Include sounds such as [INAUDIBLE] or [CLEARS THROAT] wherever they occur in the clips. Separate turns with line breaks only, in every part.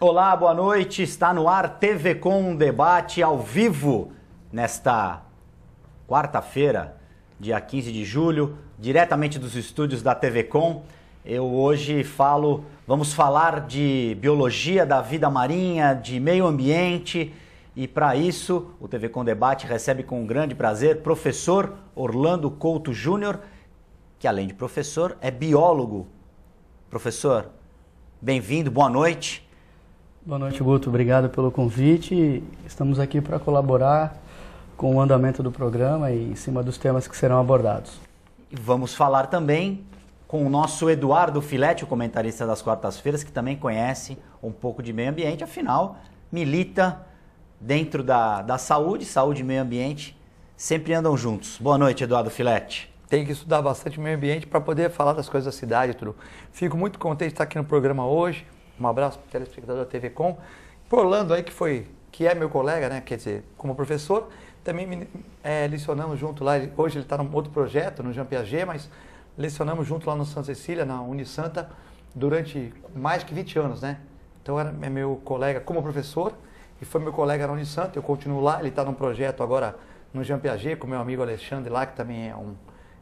Olá, boa noite. Está no ar TV Com um debate ao vivo nesta quarta-feira, dia 15 de julho, diretamente dos estúdios da TV Com. Eu hoje falo, vamos falar de biologia da vida marinha, de meio ambiente, e para isso, o TV Com Debate recebe com grande prazer professor Orlando Couto Júnior, que além de professor, é biólogo. Professor, bem-vindo, boa noite.
Boa noite, Guto. Obrigado pelo convite. Estamos aqui para colaborar com o andamento do programa e em cima dos temas que serão abordados.
E vamos falar também com o nosso Eduardo Filete, o comentarista das quartas-feiras, que também conhece um pouco de meio ambiente, afinal, milita dentro da, da saúde, saúde e meio ambiente, sempre andam juntos. Boa noite, Eduardo
Filete. Tem que estudar bastante meio ambiente para poder falar das coisas da cidade e tudo. Fico muito contente de estar aqui no programa hoje, um abraço para o telespectador da TV Com. Por Orlando aí, que foi, que é meu colega, né? Quer dizer, como professor, também me, é, lecionamos junto lá. Hoje ele está num outro projeto, no Jean Piaget, mas lecionamos junto lá no Santa Cecília, na Unisanta, durante mais que 20 anos, né? Então era é meu colega como professor e foi meu colega na Unisanta. Eu continuo lá, ele está num projeto agora no Jean Piaget, com meu amigo Alexandre lá, que também é um,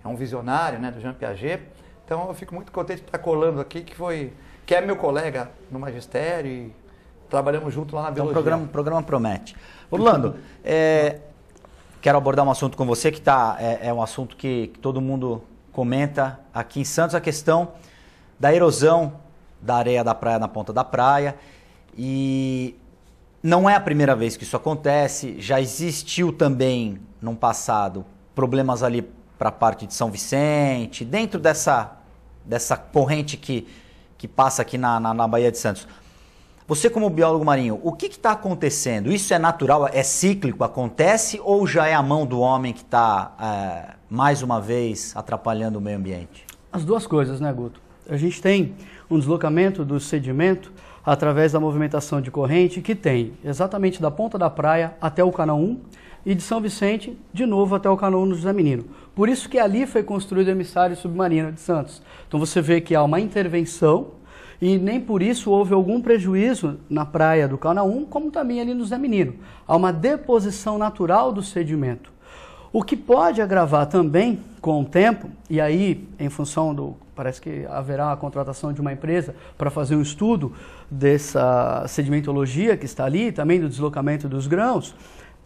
é um visionário né, do Jean Piaget. Então eu fico muito contente de estar colando aqui, que foi que é meu colega no magistério e trabalhamos junto lá na biologia. Então o programa,
programa promete. Orlando, é, quero abordar um assunto com você que tá, é, é um assunto que, que todo mundo comenta aqui em Santos, a questão da erosão da areia da praia na ponta da praia. E não é a primeira vez que isso acontece, já existiu também no passado problemas ali para a parte de São Vicente, dentro dessa, dessa corrente que que passa aqui na, na, na Baía de Santos. Você, como biólogo marinho, o que está acontecendo? Isso é natural, é cíclico, acontece ou já é a mão do homem que está, é, mais uma vez, atrapalhando o meio ambiente?
As duas coisas, né, Guto? A gente tem um deslocamento do sedimento através da movimentação de corrente que tem exatamente da ponta da praia até o canal 1 e de São Vicente, de novo até o Canono José Menino. Por isso que ali foi construído o emissário submarino de Santos. Então você vê que há uma intervenção e nem por isso houve algum prejuízo na praia do 1, como também ali no Zé Menino. Há uma deposição natural do sedimento. O que pode agravar também com o tempo, e aí em função do. Parece que haverá a contratação de uma empresa para fazer um estudo dessa sedimentologia que está ali, também do deslocamento dos grãos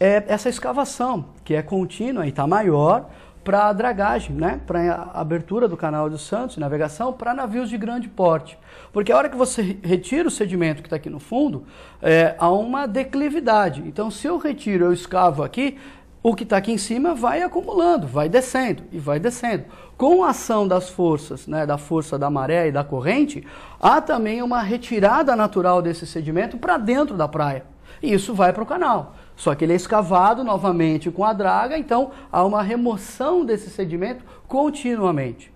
é essa escavação, que é contínua e está maior para a dragagem, né? para a abertura do canal dos Santos, navegação, para navios de grande porte. Porque a hora que você retira o sedimento que está aqui no fundo, é, há uma declividade. Então, se eu retiro, eu escavo aqui, o que está aqui em cima vai acumulando, vai descendo e vai descendo. Com a ação das forças, né, da força da maré e da corrente, há também uma retirada natural desse sedimento para dentro da praia. E isso vai para o canal. Só que ele é escavado novamente com a draga, então há uma remoção desse sedimento continuamente.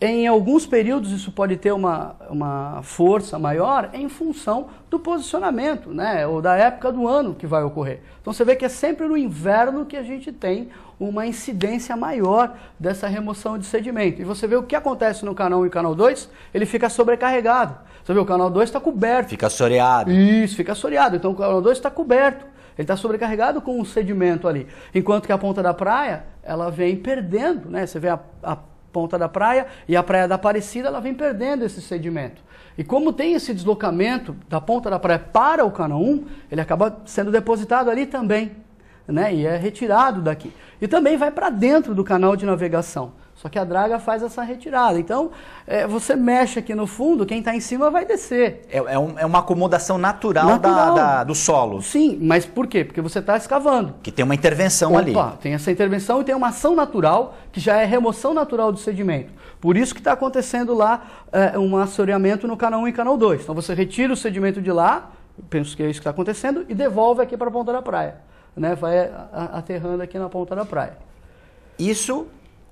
Em alguns períodos isso pode ter uma, uma força maior em função do posicionamento, né? Ou da época do ano que vai ocorrer. Então você vê que é sempre no inverno que a gente tem uma incidência maior dessa remoção de sedimento. E você vê o que acontece no canal 1 e canal 2, ele fica sobrecarregado. Você vê, o canal 2 está coberto.
Fica soreado.
Isso, fica soreado. Então o canal 2 está coberto. Ele está sobrecarregado com um sedimento ali. Enquanto que a ponta da praia, ela vem perdendo, né? Você vê a, a ponta da praia e a praia da Aparecida ela vem perdendo esse sedimento. E como tem esse deslocamento da ponta da praia para o Canaum, ele acaba sendo depositado ali também, né? E é retirado daqui. E também vai para dentro do canal de navegação. Só que a draga faz essa retirada. Então, é, você mexe aqui no fundo, quem está em cima vai descer. É, é, um, é uma acomodação natural, natural. Da, da, do solo. Sim, mas por quê? Porque você está escavando. Que tem uma intervenção Opa, ali. Tem essa intervenção e tem uma ação natural, que já é remoção natural do sedimento. Por isso que está acontecendo lá é, um assoreamento no canal 1 e canal 2. Então, você retira o sedimento de lá, penso que é isso que está acontecendo, e devolve aqui para a ponta da praia. Né? Vai aterrando aqui na ponta da praia. Isso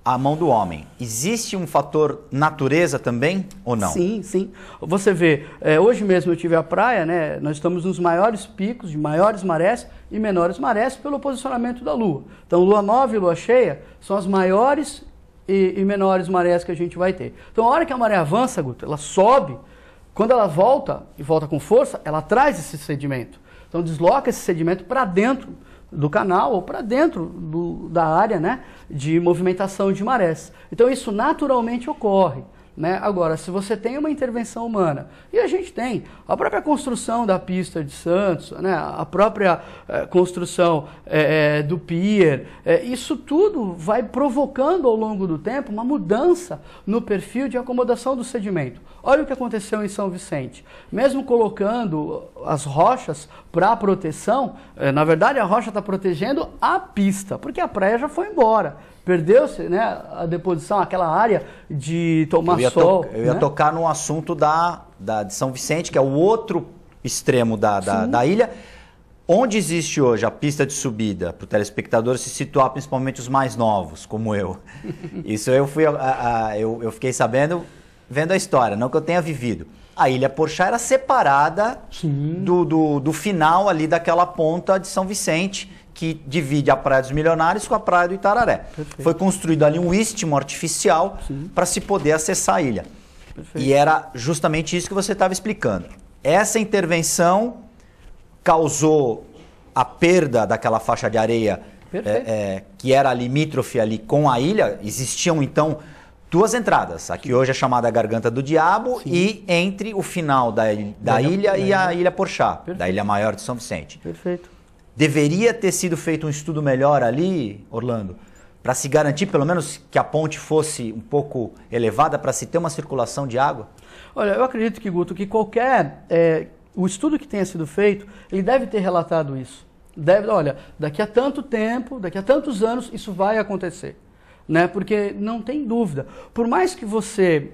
à mão do homem. Existe um fator natureza também ou não? Sim, sim. Você vê, é, hoje mesmo eu tive a praia, né? Nós estamos nos maiores picos, de maiores marés e menores marés pelo posicionamento da Lua. Então, Lua nova e Lua cheia são as maiores e, e menores marés que a gente vai ter. Então, a hora que a maré avança, Guto, ela sobe. Quando ela volta e volta com força, ela traz esse sedimento. Então, desloca esse sedimento para dentro do canal ou para dentro do, da área né, de movimentação de marés. Então isso naturalmente ocorre. Né? Agora, se você tem uma intervenção humana, e a gente tem, a própria construção da pista de Santos, né? a própria eh, construção eh, eh, do pier, isso tudo vai provocando ao longo do tempo uma mudança no perfil de acomodação do sedimento. Olha o que aconteceu em São Vicente. Mesmo colocando as rochas para proteção, na verdade a rocha está protegendo a pista, porque a praia já foi embora. Perdeu-se né, a deposição, aquela área de tomar eu ia sol. To eu ia né? tocar no assunto da,
da, de São Vicente, que é o outro extremo da, da, da ilha. Onde existe hoje a pista de subida para o telespectador se situar, principalmente os mais novos, como eu? [LAUGHS] Isso eu, fui, a, a, eu, eu, fiquei sabendo vendo a história, não que eu tenha vivido. A Ilha Porchá era separada do, do, do, final ali daquela ponta de São Vicente que divide a Praia dos Milionários com a Praia do Itararé. Perfeito. Foi construído ali um istmo artificial para se poder acessar a ilha. Perfeito. E era justamente isso que você estava explicando. Essa intervenção causou a perda daquela faixa de areia é, é, que era limítrofe ali com a ilha. Existiam então duas entradas. A que hoje é chamada Garganta do Diabo Sim. e entre o final da, da, da ilha, ilha e a Ilha Porchá, da Ilha Maior de São Vicente. Perfeito. Deveria ter sido feito um estudo melhor ali, Orlando, para se garantir pelo menos que a ponte fosse um pouco elevada para se ter uma circulação de água?
Olha, eu acredito que, Guto, que qualquer. É, o estudo que tenha sido feito, ele deve ter relatado isso. Deve, olha, daqui a tanto tempo, daqui a tantos anos, isso vai acontecer. Né? Porque não tem dúvida. Por mais que você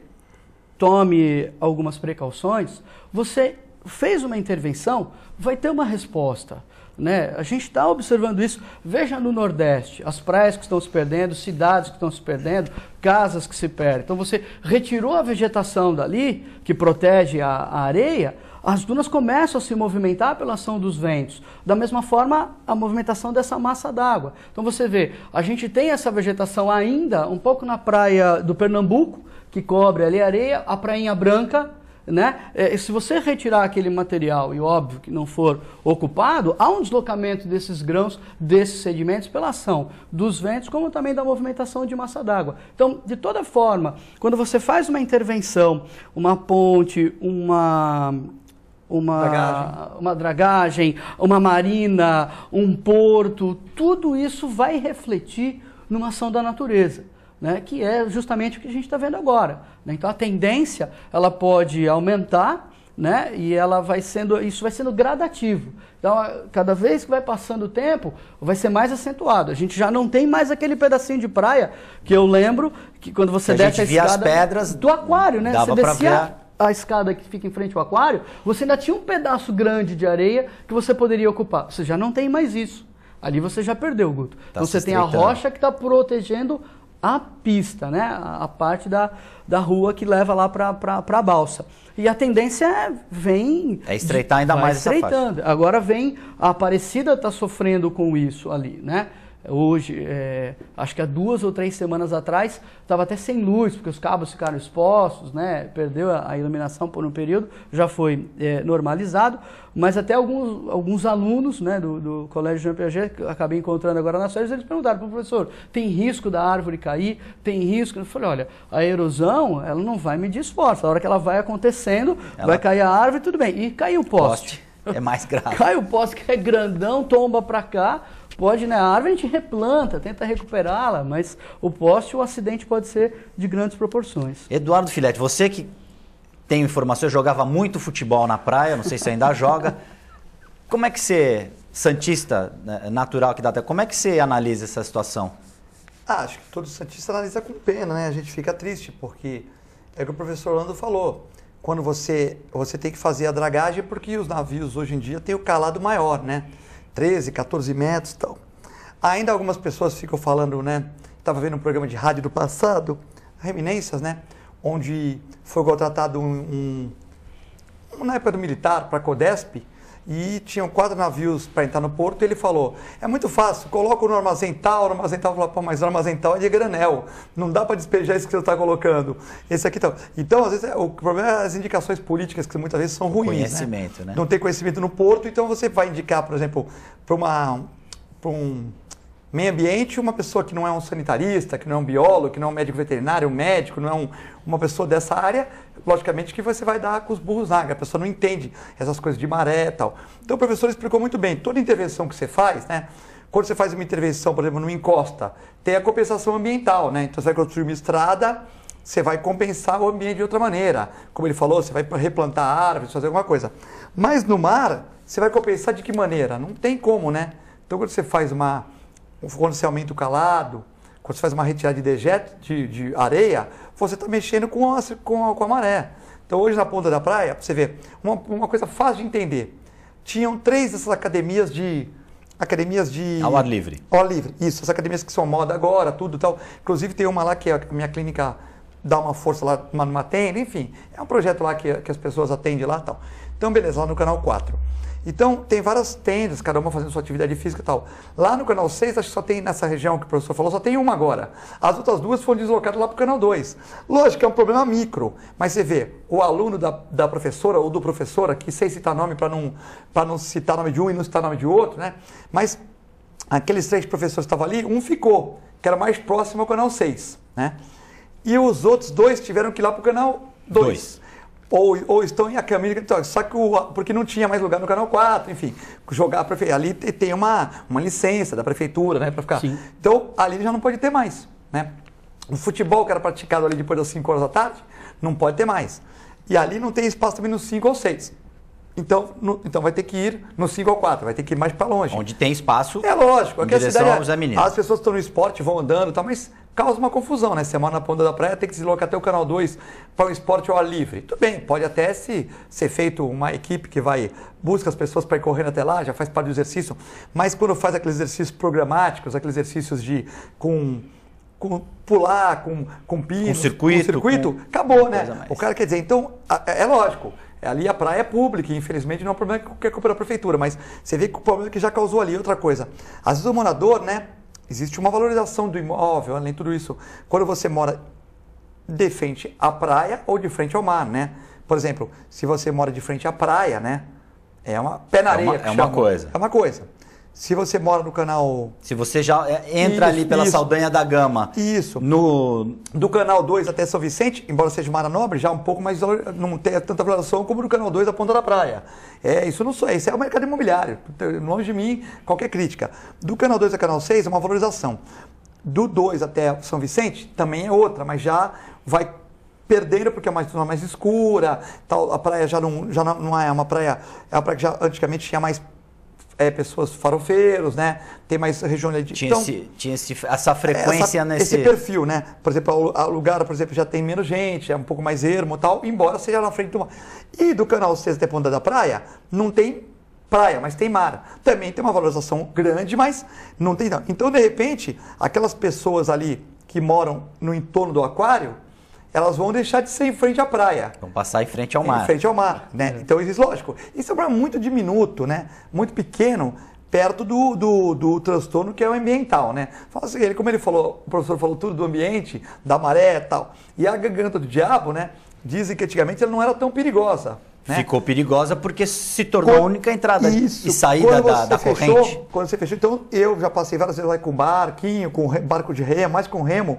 tome algumas precauções, você fez uma intervenção, vai ter uma resposta. Né? A gente está observando isso. Veja no Nordeste, as praias que estão se perdendo, cidades que estão se perdendo, casas que se perdem. Então você retirou a vegetação dali, que protege a, a areia, as dunas começam a se movimentar pela ação dos ventos. Da mesma forma, a movimentação dessa massa d'água. Então você vê, a gente tem essa vegetação ainda um pouco na praia do Pernambuco, que cobre ali a areia, a prainha branca, né? É, se você retirar aquele material e óbvio que não for ocupado, há um deslocamento desses grãos, desses sedimentos pela ação dos ventos, como também da movimentação de massa d'água. Então, de toda forma, quando você faz uma intervenção, uma ponte, uma uma dragagem. uma dragagem, uma marina, um porto, tudo isso vai refletir numa ação da natureza né, que é justamente o que a gente está vendo agora. Né? Então a tendência ela pode aumentar né, e ela vai sendo, isso vai sendo gradativo. Então, cada vez que vai passando o tempo, vai ser mais acentuado. A gente já não tem mais aquele pedacinho de praia que eu lembro que quando você a desce a, escada as pedras do aquário, né? Você descia a escada que fica em frente ao aquário, você ainda tinha um pedaço grande de areia que você poderia ocupar. Você já não tem mais isso. Ali você já perdeu, Guto. Tá então você tem a rocha que está protegendo a pista, né? a, parte da, da rua que leva lá para a balsa. E a tendência é, vem... É estreitar ainda mais estreitando. essa faixa. Agora vem, a Aparecida está sofrendo com isso ali, né? Hoje, é, acho que há duas ou três semanas atrás, estava até sem luz, porque os cabos ficaram expostos, né? perdeu a, a iluminação por um período, já foi é, normalizado, mas até alguns, alguns alunos né, do, do Colégio Jean Piaget, que acabei encontrando agora nas férias, eles perguntaram para o professor, tem risco da árvore cair? Tem risco? Eu falei, olha, a erosão, ela não vai medir esforço, a hora que ela vai acontecendo, ela... vai cair a árvore, tudo bem, e caiu o poste. poste. É mais [LAUGHS] grave. Cai o poste que é grandão, tomba para cá, pode, né? A árvore a gente replanta, tenta recuperá-la, mas o poste, o acidente pode ser de grandes proporções.
Eduardo Filete, você que tem informação, eu jogava muito futebol na praia, não sei se ainda joga. Como é que você, Santista né, natural que dá até, como é que você analisa essa situação?
Ah, acho que todo Santista analisa com pena, né? A gente fica triste, porque é o que o professor Orlando falou. Quando você, você tem que fazer a dragagem, porque os navios hoje em dia têm o calado maior, né? 13, 14 metros e tal. Ainda algumas pessoas ficam falando, né? Estava vendo um programa de rádio do passado, Reminências, né? Onde foi contratado um, um, na época do militar, para a CODESP, e tinham quatro navios para entrar no porto. E ele falou: é muito fácil, coloca no armazém tal. O armazém tal falou: mas o armazém tal é de granel, não dá para despejar isso que você está colocando. Esse aqui então Então, às vezes, é, o problema é as indicações políticas, que muitas vezes são ruins. Né? Conhecimento, né? né? Não tem conhecimento no porto, então você vai indicar, por exemplo, para uma. um Meio ambiente, uma pessoa que não é um sanitarista, que não é um biólogo, que não é um médico veterinário, um médico, não é um, uma pessoa dessa área, logicamente que você vai dar com os burros na água. A pessoa não entende essas coisas de maré e tal. Então o professor explicou muito bem. Toda intervenção que você faz, né? Quando você faz uma intervenção, por exemplo, numa encosta, tem a compensação ambiental, né? Então você vai construir uma estrada, você vai compensar o ambiente de outra maneira. Como ele falou, você vai replantar árvores, fazer alguma coisa. Mas no mar, você vai compensar de que maneira? Não tem como, né? Então quando você faz uma quando você aumenta o calado, quando você faz uma retirada de dejeto, de, de areia, você está mexendo com a, com, a, com a maré. Então hoje na ponta da praia, você vê, uma, uma coisa fácil de entender. Tinham três dessas academias de. Academias de. Ao ar livre. Ao ar livre, isso. As academias que são moda agora, tudo tal. Inclusive tem uma lá que é a minha clínica dá uma força lá numa, numa tenda, enfim. É um projeto lá que, que as pessoas atendem lá tal. Então, beleza, lá no canal 4. Então, tem várias tendas, cada uma fazendo sua atividade física e tal. Lá no canal 6, acho que só tem nessa região que o professor falou, só tem uma agora. As outras duas foram deslocadas lá para o canal 2. Lógico, é um problema micro, mas você vê, o aluno da, da professora ou do professor, aqui sem citar nome para não, pra não citar nome de um e não citar nome de outro, né? Mas aqueles três professores que estavam ali, um ficou, que era mais próximo ao canal 6, né? E os outros dois tiveram que ir lá para o canal 2 ou, ou estão em a caminho, então, só que o, porque não tinha mais lugar no canal 4, enfim, jogar para ali tem uma, uma licença da prefeitura, né, para ficar. Sim. Então ali já não pode ter mais, né? O futebol que era praticado ali depois das 5 horas da tarde, não pode ter mais. E ali não tem espaço também nos 5 ou 6. Então, no, então vai ter que ir no 5 ou 4, vai ter que ir mais para longe. Onde tem espaço. É lógico, aqui é a cidade. É- as pessoas estão no esporte, vão andando, tá, mas causa uma confusão, né? Semana na ponta da praia tem que deslocar até o canal 2 para um esporte ao ar livre. Tudo bem, pode até se, ser feito uma equipe que vai busca as pessoas para ir correndo até lá, já faz parte do exercício, mas quando faz aqueles exercícios programáticos, aqueles exercícios de com com pular, com, com pino, com circuito, com circuito com... acabou, né? O cara quer dizer, então, é, é lógico, é, ali a praia é pública, infelizmente não é um problema que é culpa da prefeitura, mas você vê que o problema é que já causou ali. Outra coisa, às vezes o morador, né? Existe uma valorização do imóvel, além de tudo isso. Quando você mora de frente à praia ou de frente ao mar, né? Por exemplo, se você mora de frente à praia, né? É uma pé na areia. É uma, é uma coisa. É uma coisa. Se você mora no canal. Se você já é, entra isso, ali pela isso. Saldanha da Gama. Isso. No... Do canal 2 até São Vicente, embora seja Mara Nobre, já é um pouco mais. não tem tanta valorização como do canal 2 da Ponta da Praia. É, isso não sou. Isso é o mercado imobiliário. Longe de mim, qualquer crítica. Do canal 2 a canal 6 é uma valorização. Do 2 até São Vicente também é outra, mas já vai perdendo porque é uma zona mais escura, tal, a praia já não, já não, é uma praia, é uma praia que já antigamente tinha mais é, pessoas farofeiros, né? Tem mais região de... Tinha, então, esse,
tinha esse, essa frequência essa, nesse... Esse perfil,
né? Por exemplo, o lugar, por exemplo, já tem menos gente, é um pouco mais ermo e tal, embora seja na frente do mar. E do canal 6 até Ponta da Praia, não tem praia, mas tem mar. Também tem uma valorização grande, mas não tem não. Então, de repente, aquelas pessoas ali que moram no entorno do aquário elas vão deixar de ser em frente à praia.
Vão passar em frente ao mar. Em frente
ao mar, né? É. Então, isso, lógico, isso é um problema muito diminuto, né? Muito pequeno, perto do, do, do, transtorno que é o ambiental, né? Fala assim, ele, como ele falou, o professor falou tudo do ambiente, da maré e tal. E a garganta do diabo, né? Dizem que antigamente ela não era tão perigosa.
Né? Ficou perigosa porque se tornou a única
entrada isso, e saída da, da fechou, corrente. Quando você fechou, então eu já passei várias vezes lá com barquinho, com barco de remo, mais com remo.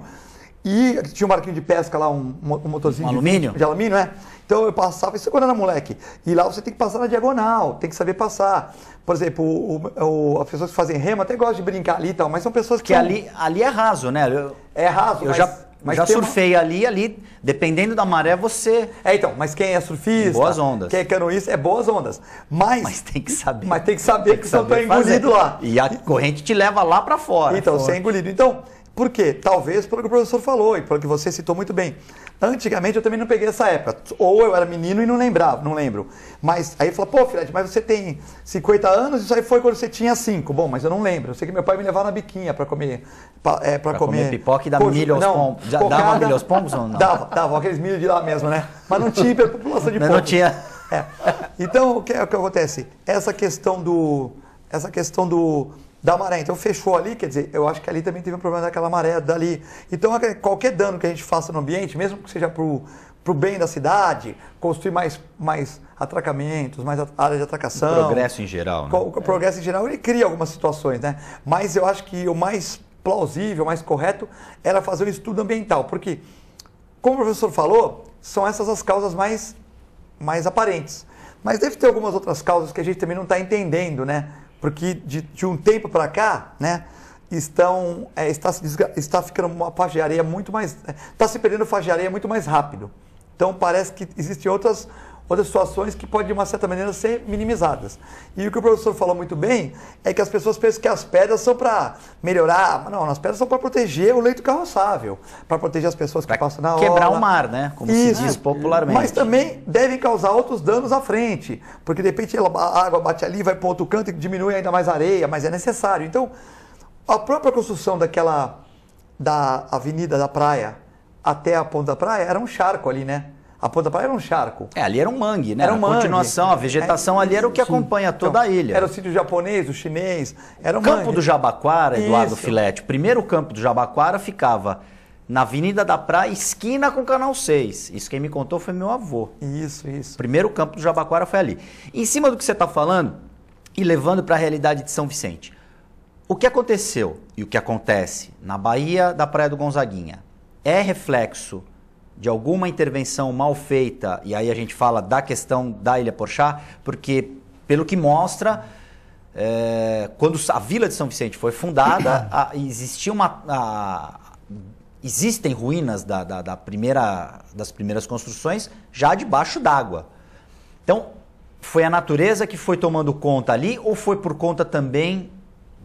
E tinha um barquinho de pesca lá, um, um motorzinho um de, alumínio. de alumínio, né? Então eu passava, isso quando era moleque. E lá você tem que passar na diagonal, tem que saber passar. Por exemplo, o, o, as pessoas que fazem remo até gostam de brincar ali e tal, mas são pessoas que. Que são... ali,
ali é raso, né? Eu,
é raso, eu mas, já,
mas já surfei uma... ali, ali, dependendo da maré, você. É, então, mas quem é surfista. Boas ondas.
Quem é canoista, é boas ondas. Mas. Mas tem que saber. Mas tem que saber tem que, que você está engolido lá. E a corrente te leva lá para fora. Então, você é engolido. Então. Por quê? Talvez pelo que o professor falou e pelo que você citou muito bem. Antigamente eu também não peguei essa época. Ou eu era menino e não lembrava, não lembro. Mas aí fala, pô, Fred, mas você tem 50 anos, isso aí foi quando você tinha 5. Bom, mas eu não lembro. Eu sei que meu pai me levava na biquinha para comer. Pra, é, pra, pra comer, comer pipoca e dar milho aos pombos. Já cocada, dava milho aos pombos ou não? Dava, dava aqueles milho de lá mesmo, né? Mas não tinha população de pombos. não tinha. É. Então, o que, é o que acontece? Essa questão do. Essa questão do da maré. Então fechou ali, quer dizer, eu acho que ali também teve um problema daquela maré dali. Então qualquer dano que a gente faça no ambiente, mesmo que seja para o bem da cidade, construir mais, mais atracamentos, mais áreas de atracação. O progresso em
geral, né? O,
progresso é. em geral, ele cria algumas situações, né? Mas eu acho que o mais plausível, o mais correto, era fazer um estudo ambiental, porque, como o professor falou, são essas as causas mais, mais aparentes. Mas deve ter algumas outras causas que a gente também não está entendendo, né? porque de, de um tempo para cá, né, estão, é, está, está ficando uma faixa de areia muito mais, está é, se perdendo faixa de areia muito mais rápido. Então parece que existem outras outras situações que podem, de uma certa maneira, ser minimizadas. E o que o professor falou muito bem é que as pessoas pensam que as pedras são para melhorar, mas não, as pedras são para proteger o leito carroçável, para proteger as pessoas que pra passam na quebrar Quebrar o mar, né? Como Isso. se diz popularmente. Mas também devem causar outros danos à frente, porque de repente a água bate ali, vai para outro canto e diminui ainda mais a areia, mas é necessário. Então, a própria construção daquela da avenida da praia até a ponta da praia era um charco ali, né? A Ponta Praia era um charco. É, ali era um mangue, né? Era um mangue. continuação, a é, vegetação é, ali era o que sim. acompanha então, toda então, a ilha. Era o sítio japonês, o chinês, era
um Campo mangue. do Jabaquara, Eduardo Isso. Filete. O primeiro campo do Jabaquara ficava na Avenida da Praia, esquina com o Canal 6. Isso quem me contou foi meu avô. Isso, isso. O primeiro campo do Jabaquara foi ali. Em cima do que você está falando e levando para a realidade de São Vicente, o que aconteceu e o que acontece na Bahia da Praia do Gonzaguinha é reflexo de alguma intervenção mal feita, e aí a gente fala da questão da Ilha Porchá, porque pelo que mostra, é, quando a Vila de São Vicente foi fundada, a, existia uma, a, existem ruínas da, da, da, primeira, das primeiras construções já debaixo d'água. Então, foi a natureza que foi tomando conta ali ou foi por conta também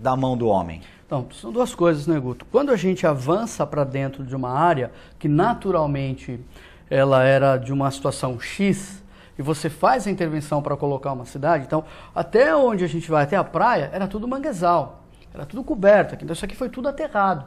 da mão do homem?
Então, são duas coisas, né, Guto? Quando a gente avança para dentro de uma área que naturalmente ela era de uma situação X e você faz a intervenção para colocar uma cidade, então até onde a gente vai, até a praia, era tudo manguezal, era tudo coberto, aqui então isso aqui foi tudo aterrado,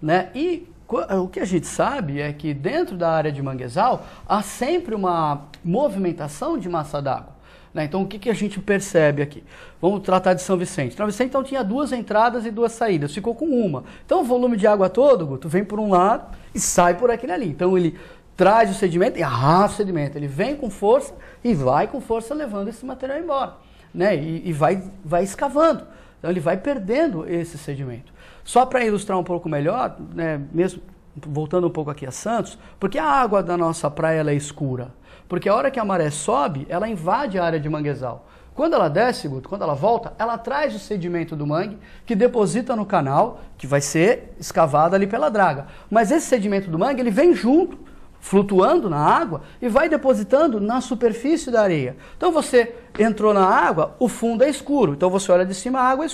né? E eh, o que a gente sabe é que dentro da área de manguezal há sempre uma movimentação de massa d'água. Né? Então, o que, que a gente percebe aqui? Vamos tratar de São Vicente. São Vicente, então, tinha duas entradas e duas saídas. Ficou com uma. Então, o volume de água todo, Guto, vem por um lado e sai por aqui ali. Então, ele traz o sedimento e arrasta o sedimento. Ele vem com força e vai com força levando esse material embora. Né? E, e vai, vai escavando. Então, ele vai perdendo esse sedimento. Só para ilustrar um pouco melhor, né, mesmo voltando um pouco aqui a Santos, porque a água da nossa praia é escura? Porque a hora que a maré sobe, ela invade a área de manguezal. Quando ela desce, Guto, quando ela volta, ela traz o sedimento do mangue, que deposita no canal, que vai ser escavado ali pela draga. Mas esse sedimento do mangue, ele vem junto, flutuando na água, e vai depositando na superfície da areia. Então você entrou na água, o fundo é escuro. Então você olha de cima, a água é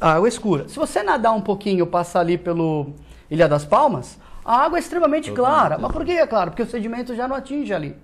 A água é escura. Se você nadar um pouquinho, passar ali pelo Ilha das Palmas, a água é extremamente Totalmente. Uhum. clara. Mas por que é clara? Porque o sedimento já não atinge ali.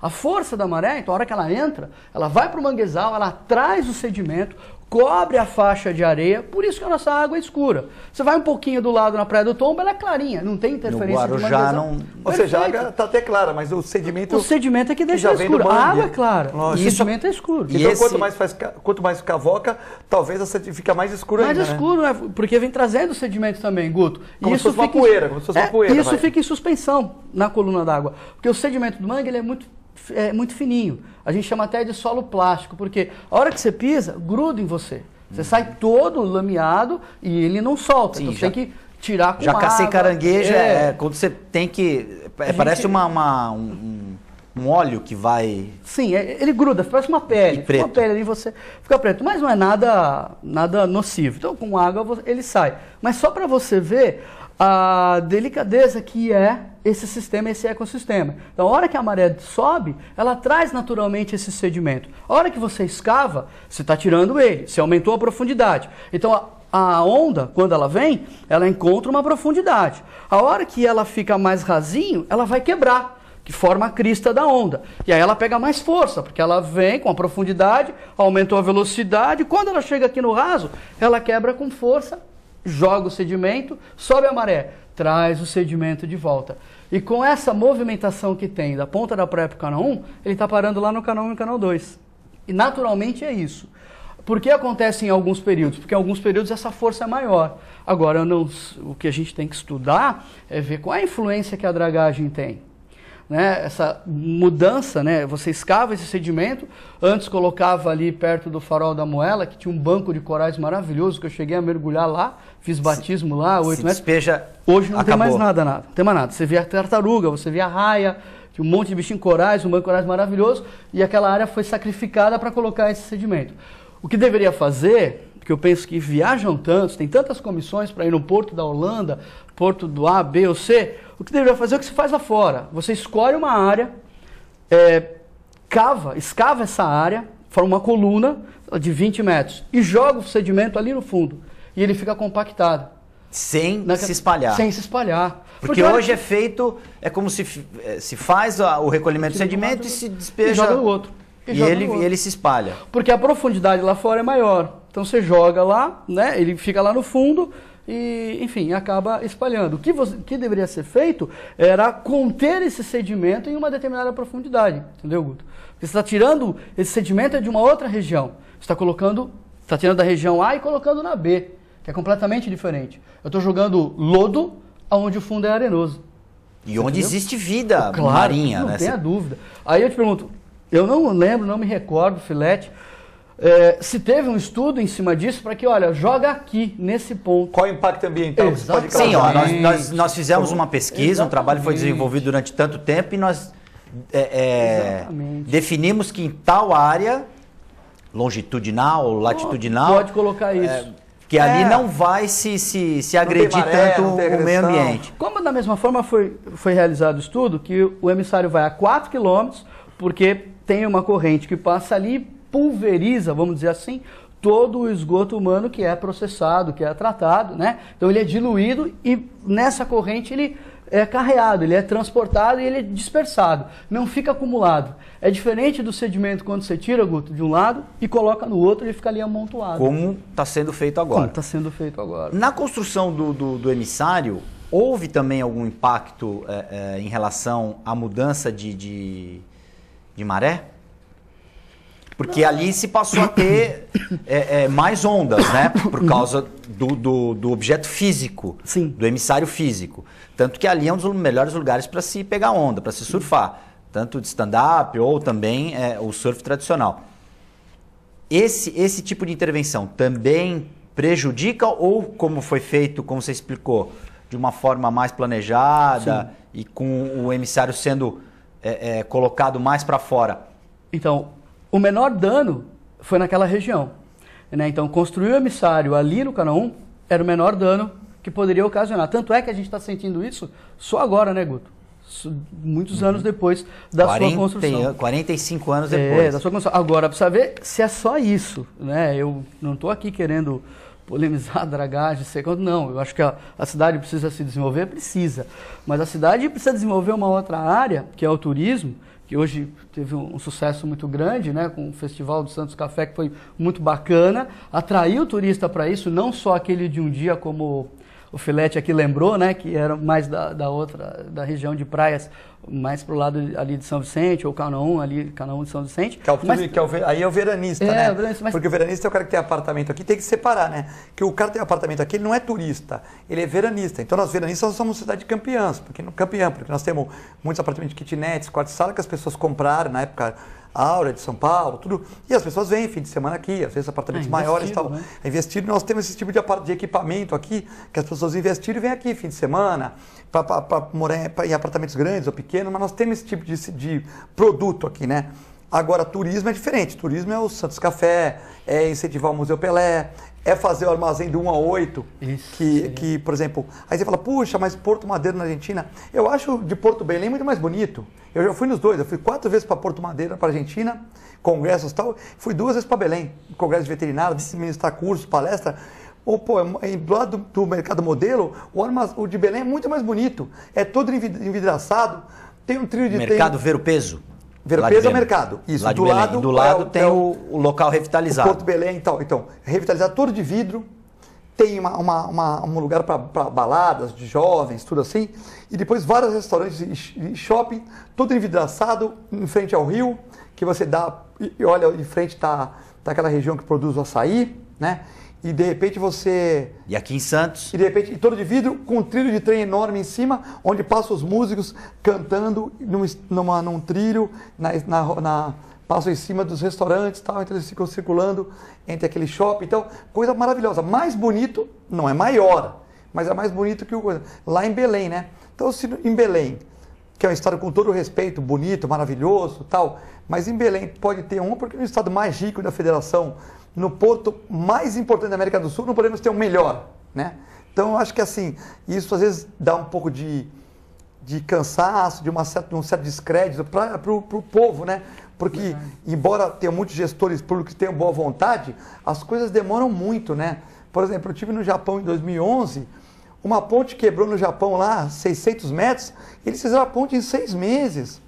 A força da maré, então, a hora que ela entra, ela vai para o manguezal, ela traz o sedimento, cobre a faixa de areia, por isso que a nossa água é escura. Você vai um pouquinho do lado na Praia do Tombo, ela é clarinha, não tem interferência no Guarujá de não... Perfeito. Ou seja, a água
está até clara, mas o sedimento... O sedimento
é que deixa que escuro, a água é clara, e o é- sedimento é escuro. Então, e então esse... quanto, mais
faz, quanto mais cavoca, talvez a fica mais escura mais ainda. Mais né?
escuro, né? porque vem trazendo o sedimento também, Guto. E como isso se fosse fica... poeira, como se fosse é, uma poeira. isso vai. fica em suspensão na coluna d'água, porque o sedimento do mangue ele é muito é, muito fininho. A gente chama até de solo plástico, porque a hora que você pisa, gruda em você. Você hum. sai todo lameado e ele não solta. Sim, então você já... tem que tirar com Já cacei é água. caranguejo é. é. quando você tem que. É, parece gente... uma, uma um, um, óleo que vai. Sim, é, ele gruda, parece uma pele. Fica uma pele ali você fica preto. Mas não é nada, nada nocivo. Então com água ele sai. Mas só para você ver a delicadeza que é esse sistema, esse ecossistema. Então, a hora que a maré sobe, ela traz naturalmente esse sedimento. A hora que você escava, você está tirando ele, você aumentou a profundidade. Então, a, a onda, quando ela vem, ela encontra uma profundidade. A hora que ela fica mais rasinho, ela vai quebrar, que forma a crista da onda. E aí ela pega mais força, porque ela vem com a profundidade, aumentou a velocidade. Quando ela chega aqui no raso, ela quebra com força joga o sedimento, sobe a maré, traz o sedimento de volta. E com essa movimentação que tem da ponta da praia para o canal 1, ele está parando lá no canal 1 e no canal 2. E naturalmente é isso. Por que acontece em alguns períodos? Porque em alguns períodos essa força é maior. Agora, não, o que a gente tem que estudar é ver qual é a influência que a dragagem tem né, essa mudança, né, você escava esse sedimento, antes colocava ali perto do farol da moela, que tinha um banco de corais maravilhoso, que eu cheguei a mergulhar lá, fiz batismo se, lá, oito meses. Despeja, Hoje não acabou. tem mais nada, nada, não tem mais nada. Você via tartaruga, você via raia, um monte de bichinho corais, um banco de corais maravilhoso, e aquela área foi sacrificada para colocar esse sedimento. O que deveria fazer, porque eu penso que viajam tantos, tem tantas comissões para ir no porto da Holanda, porto do A, B ou C, o que deveria fazer é o que se faz lá fora. Você escolhe uma área, é, cava, escava essa área, forma uma coluna de 20 metros e joga o sedimento ali no fundo. E ele fica compactado. Sem Naquela... se espalhar. Sem se espalhar. Porque, Porque hoje que... é
feito, é como se, é, se faz o recolhimento do sedimento e se despeja. E joga no outro.
E, e ele, outro. ele se espalha. Porque a profundidade lá fora é maior. Então você joga lá, né? Ele fica lá no fundo, e, enfim, acaba espalhando. O que, você, que deveria ser feito era conter esse sedimento em uma determinada profundidade, entendeu, Guto? Porque você está tirando esse sedimento é de uma outra região. Você está colocando, está tirando da região A e colocando na B, que é completamente diferente. Eu estou jogando lodo aonde o fundo é arenoso. E você onde entendeu? existe vida claro, marinha, não né? Não tenha você... dúvida. Aí eu te pergunto, eu não lembro, não me recordo, Filete, é, se teve um estudo em cima disso para que, olha, joga aqui, nesse ponto. Qual o impacto ambiental que pode causar? Sim, ó, nós,
nós, nós fizemos uma pesquisa, Exatamente. um trabalho foi desenvolvido durante tanto tempo e nós é, é, definimos que em tal área, longitudinal, ou latitudinal... Pode colocar é, isso. que ali é. não vai se, se, se agredir maré, tanto o meio ambiente.
Como da mesma forma foi, foi realizado o estudo, que o emissário vai a 4 quilômetros, porque tem uma corrente que passa ali pulveriza, vamos dizer assim, todo o esgoto humano que é processado, que é tratado, né? Então ele é diluído e nessa corrente ele é carreado, ele é transportado e ele é dispersado, não fica acumulado. É diferente do sedimento quando você tira, Guto, de um lado e coloca no outro, ele fica ali amontoado. Como
está sendo feito agora. Como está sendo feito agora. Na construção do, do, do emissário, houve também algum impacto é, é, em relação à mudança de, de, de maré? Porque ali se passou a ter [COUGHS] é, é, mais ondas, né? Por causa do, do, do objeto físico, Sim. do emissário físico. Tanto que ali é um dos melhores lugares para se pegar onda, para se surfar. Tanto de stand-up ou também é, o surf tradicional. Esse, esse tipo de intervenção também prejudica ou, como foi feito, como você explicou, de uma forma mais planejada Sim.
e com o emissário sendo é, é, colocado mais para fora? Então, o menor dano foi naquela região. Né? Então, construir o emissário ali no canal 1 era o menor dano que poderia ocasionar. Tanto é que a gente está sentindo isso só agora, né, Guto? Muitos uhum. anos depois da 40, sua construção. 45 anos depois. É, da sua construção. Agora, precisa ver se é só isso. Né? Eu não estou aqui querendo polemizar [LAUGHS] dragagem, sei quanto. Não, eu acho que a, a, cidade precisa se desenvolver, precisa. Mas a cidade precisa desenvolver uma outra área, que é o turismo, que hoje teve um sucesso muito grande, né, com o Festival do Santos Café, que foi muito bacana, atraiu o turista para isso, não só aquele de um dia como o Filete aqui lembrou, né, que era mais da, da outra, da região de praias, mais pro lado ali de São Vicente, ou Canaum, ali, Canaum de São Vicente. Que é o, mas, que é o,
aí é o veranista, é, né? É o veranista, mas... Porque o veranista é o cara que tem apartamento aqui, tem que separar, né? Que o cara que tem apartamento aqui, ele não é turista, ele é veranista. Então nós veranistas nós somos cidade de campeãs, porque, campeã, porque nós temos muitos apartamentos de kitnets, quartos sala que as pessoas compraram na época Áurea é de São Paulo, tudo. E as pessoas vêm fim de semana aqui, às vezes apartamentos é, maiores e tal. Né? É investido, nós temos esse tipo de, de equipamento aqui, que as pessoas investiram e vêm aqui fim de semana, para morar em apartamentos grandes ou pequenos, mas nós temos esse tipo de, de produto aqui, né? Agora, turismo é diferente. Turismo é o Santos Café, é incentivar o Museu Pelé, é fazer o armazém do 1 a 8, Isso, que, que, por exemplo, aí você fala, puxa, mas Porto Madeira na Argentina, eu acho de Porto Belém muito mais bonito. Eu já fui nos dois, eu fui quatro vezes para Porto Madeira, para Argentina, congressos e tal, fui duas vezes para Belém, congresso de veterinário, ministrar cursos, palestra. Ou, pô, é do lado do, do mercado modelo, o, armaz... o de Belém é muito mais bonito. É todo envidraçado, tem um trio de... Mercado tem... ver o peso? Verpesa é o mercado. Isso, do lado, do lado. É tem é o, local revitalizado. O Porto Belém, então. Então, revitalizado todo de vidro, tem uma, uma, uma, um lugar para baladas de jovens, tudo assim. E depois vários restaurantes e shopping, todo envidraçado, em frente ao rio, que você dá e olha em frente está tá aquela região que produz o açaí, né? e de repente você. E aqui em Santos? E de repente, em todo de vidro, com um trilho de trem enorme em cima, onde passam os músicos cantando num, numa, num trilho, na, na, na, passam em cima dos restaurantes tal, então eles ficam circulando entre aquele shopping. Então, coisa maravilhosa. Mais bonito, não é maior, mas é mais bonito que o Lá em Belém, né? Então, se em Belém, que é um estado com todo o respeito, bonito, maravilhoso tal, mas em Belém pode ter um, porque é um estado mais rico da federação no porto mais importante da América do Sul, não podemos ter um melhor, né? Então, eu acho que assim, isso às vezes dá um pouco de, de cansaço, de, uma certa, de um certo descrédito para o povo, né? Porque, embora tenha muitos gestores públicos que tenham boa vontade, as coisas demoram muito, né? Por exemplo, eu tive no Japão em 2011, uma ponte quebrou no Japão lá, 600 metros, eles fizeram a ponte em seis meses,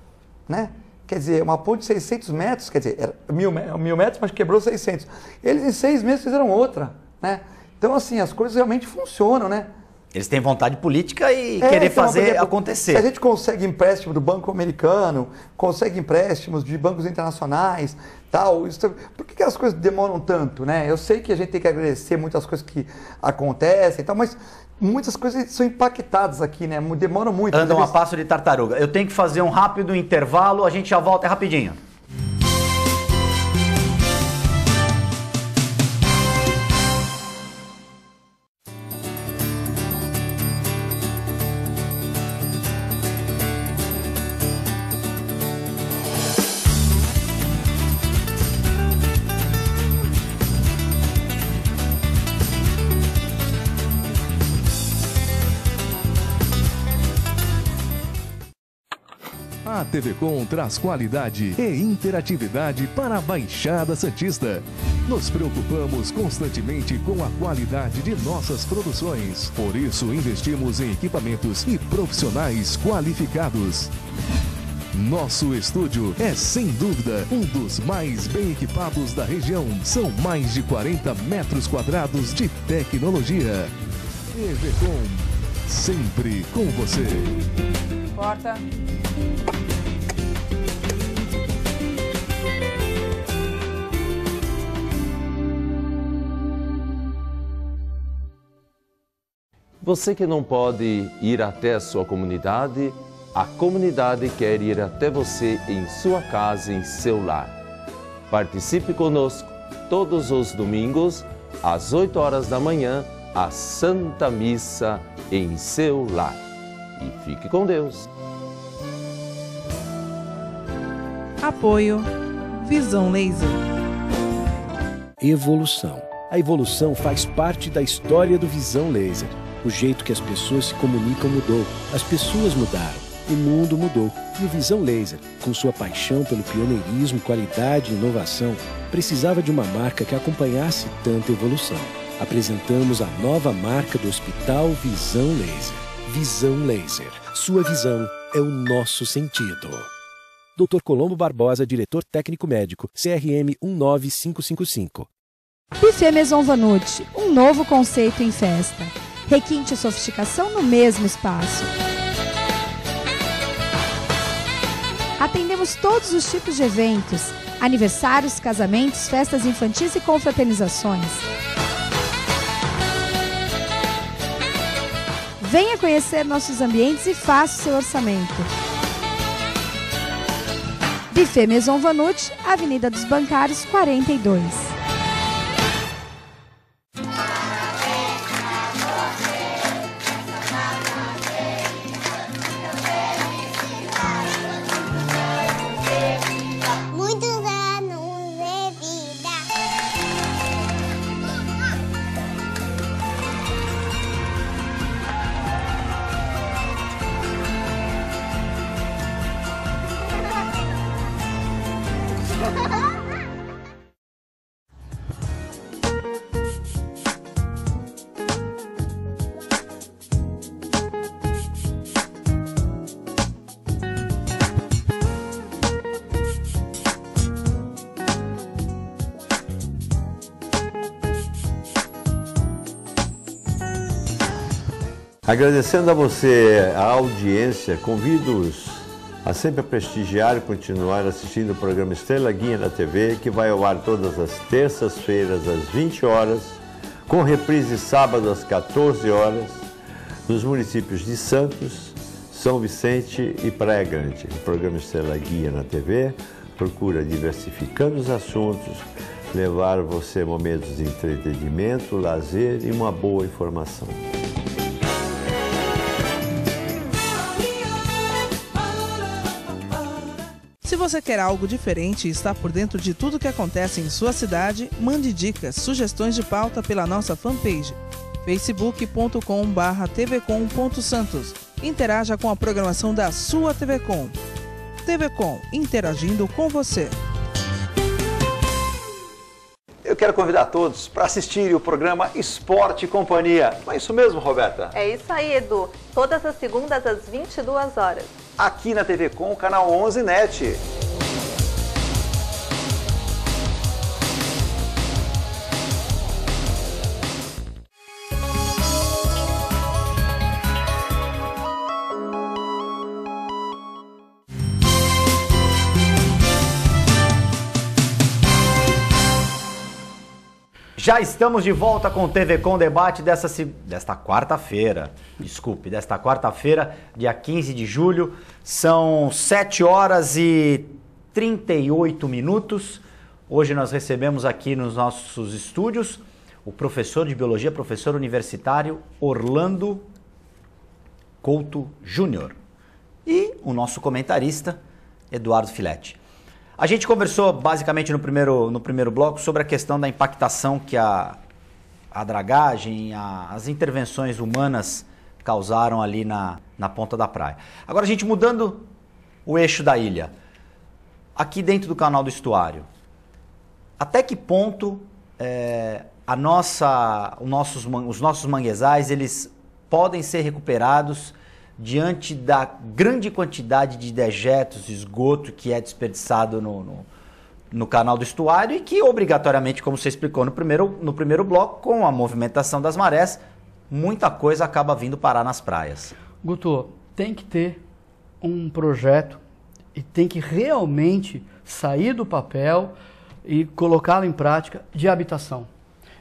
né? Quer dizer, uma ponte de 600 metros, quer dizer, era mil, mil metros, mas quebrou 600. Eles em seis meses fizeram outra, né? Então, assim, as coisas realmente funcionam, né?
Eles têm vontade política e é, querer então, fazer acontecer. A
gente consegue empréstimo do Banco Americano, consegue empréstimos de bancos internacionais, tal. Isso, por que, que, as coisas demoram tanto, né? Eu sei que a gente tem que agradecer muitas coisas que acontecem, tal, mas muitas coisas são impactadas aqui, né? Demoram muito. Andam né? a passo
de tartaruga. Eu tenho que fazer um rápido intervalo, a gente já volta é rapidinho.
TV Com traz qualidade e interatividade para a Baixada Santista. Nos preocupamos constantemente com a qualidade de nossas produções. Por isso, investimos em equipamentos e profissionais qualificados. Nosso estúdio é, sem dúvida, um dos mais bem equipados da região. São mais de 40 metros quadrados de
tecnologia. Com
sempre com você.
Porta.
Você que não pode ir até a sua comunidade, a comunidade quer ir até você em sua casa, em seu lar. Participe conosco todos os domingos, às 8 horas da manhã, a Santa Missa em seu lar. E fique com Deus.
Apoio Visão Laser.
Evolução. A evolução faz parte da história
do Visão Laser. O jeito que as pessoas se comunicam mudou. As pessoas mudaram. O mundo mudou. E o Visão Laser, com sua paixão pelo pioneirismo, qualidade e inovação, precisava de uma marca que acompanhasse tanta evolução. Apresentamos a nova marca do Hospital Visão Laser. Visão Laser. Sua visão
é o nosso sentido. Dr. Colombo Barbosa, diretor técnico médico, CRM 19555. Buffet Maison Vanucci, um novo conceito em festa requinte e sofisticação no mesmo espaço. Atendemos todos os tipos de eventos: aniversários, casamentos, festas infantis e confraternizações. Venha conhecer nossos ambientes e faça o seu orçamento. Buffet Maison Vanucci, Avenida dos Bancários 42.
Agradecendo a você a audiência, convido-os a sempre prestigiar e continuar assistindo o programa Estrela Guia da TV, que vai ao ar todas as terças-feiras às 20 horas, com reprise sábado às 14 horas, nos municípios de Santos, São Vicente e Praia Grande. O programa Estrela Guia na TV procura diversificando os assuntos, levar você momentos de entretenimento, lazer e uma boa informação.
você quer algo diferente e está por dentro de tudo que acontece em sua cidade, mande dicas, sugestões de pauta pela nossa fanpage facebook.com/tvcom.santos. Interaja com a programação da sua TV Com interagindo com você.
Eu quero convidar todos para assistir o programa Esporte e Companhia. é isso mesmo, Roberta? É isso aí, Edu. Todas as segundas às 22 horas aqui na TV Com, canal 11 NET.
Já estamos de volta com o TV Com Debate dessa, desta quarta-feira. Desculpe, desta quarta-feira, dia 15 de julho. São 7 horas e 38 minutos. Hoje nós recebemos aqui nos nossos estúdios o professor de biologia, professor universitário Orlando Couto Júnior e o nosso comentarista Eduardo Filete. A gente conversou basicamente no primeiro, no primeiro bloco sobre a questão da impactação que a, a dragagem, a, as intervenções humanas causaram ali na, na ponta da praia. Agora a gente mudando o eixo da ilha, aqui dentro do canal do estuário, até que ponto é, a nossa, os, nossos, os nossos manguezais eles podem ser recuperados diante da grande quantidade de dejetos, esgoto que é desperdiçado no, no, no, canal do estuário e que, obrigatoriamente, como você explicou no primeiro, no primeiro bloco, com a movimentação das marés, muita coisa acaba vindo parar nas praias.
Guto, tem que ter um projeto e tem que realmente sair do papel e colocá-lo em prática de habitação.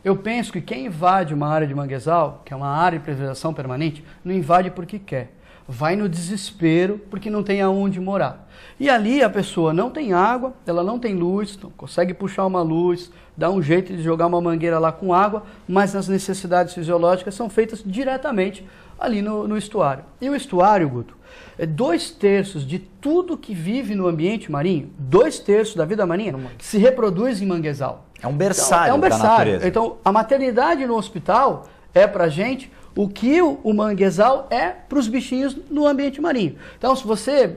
Eu penso que quem invade uma área de manguezal, que é uma área de preservação permanente, não invade porque quer vai no desespero porque não tem aonde morar. E ali a pessoa não tem água, ela não tem luz, não consegue puxar uma luz, dá um jeito de jogar uma mangueira lá com água, mas as necessidades fisiológicas são feitas diretamente ali no, no estuário. E o estuário, Guto, é dois terços de tudo que vive no ambiente marinho, dois terços da vida marinha, se reproduz em manguezal. É um berçário. Então, é um berçário. Então, a maternidade no hospital é para gente o que o manguezal é para os bichinhos no ambiente marinho. Então, se você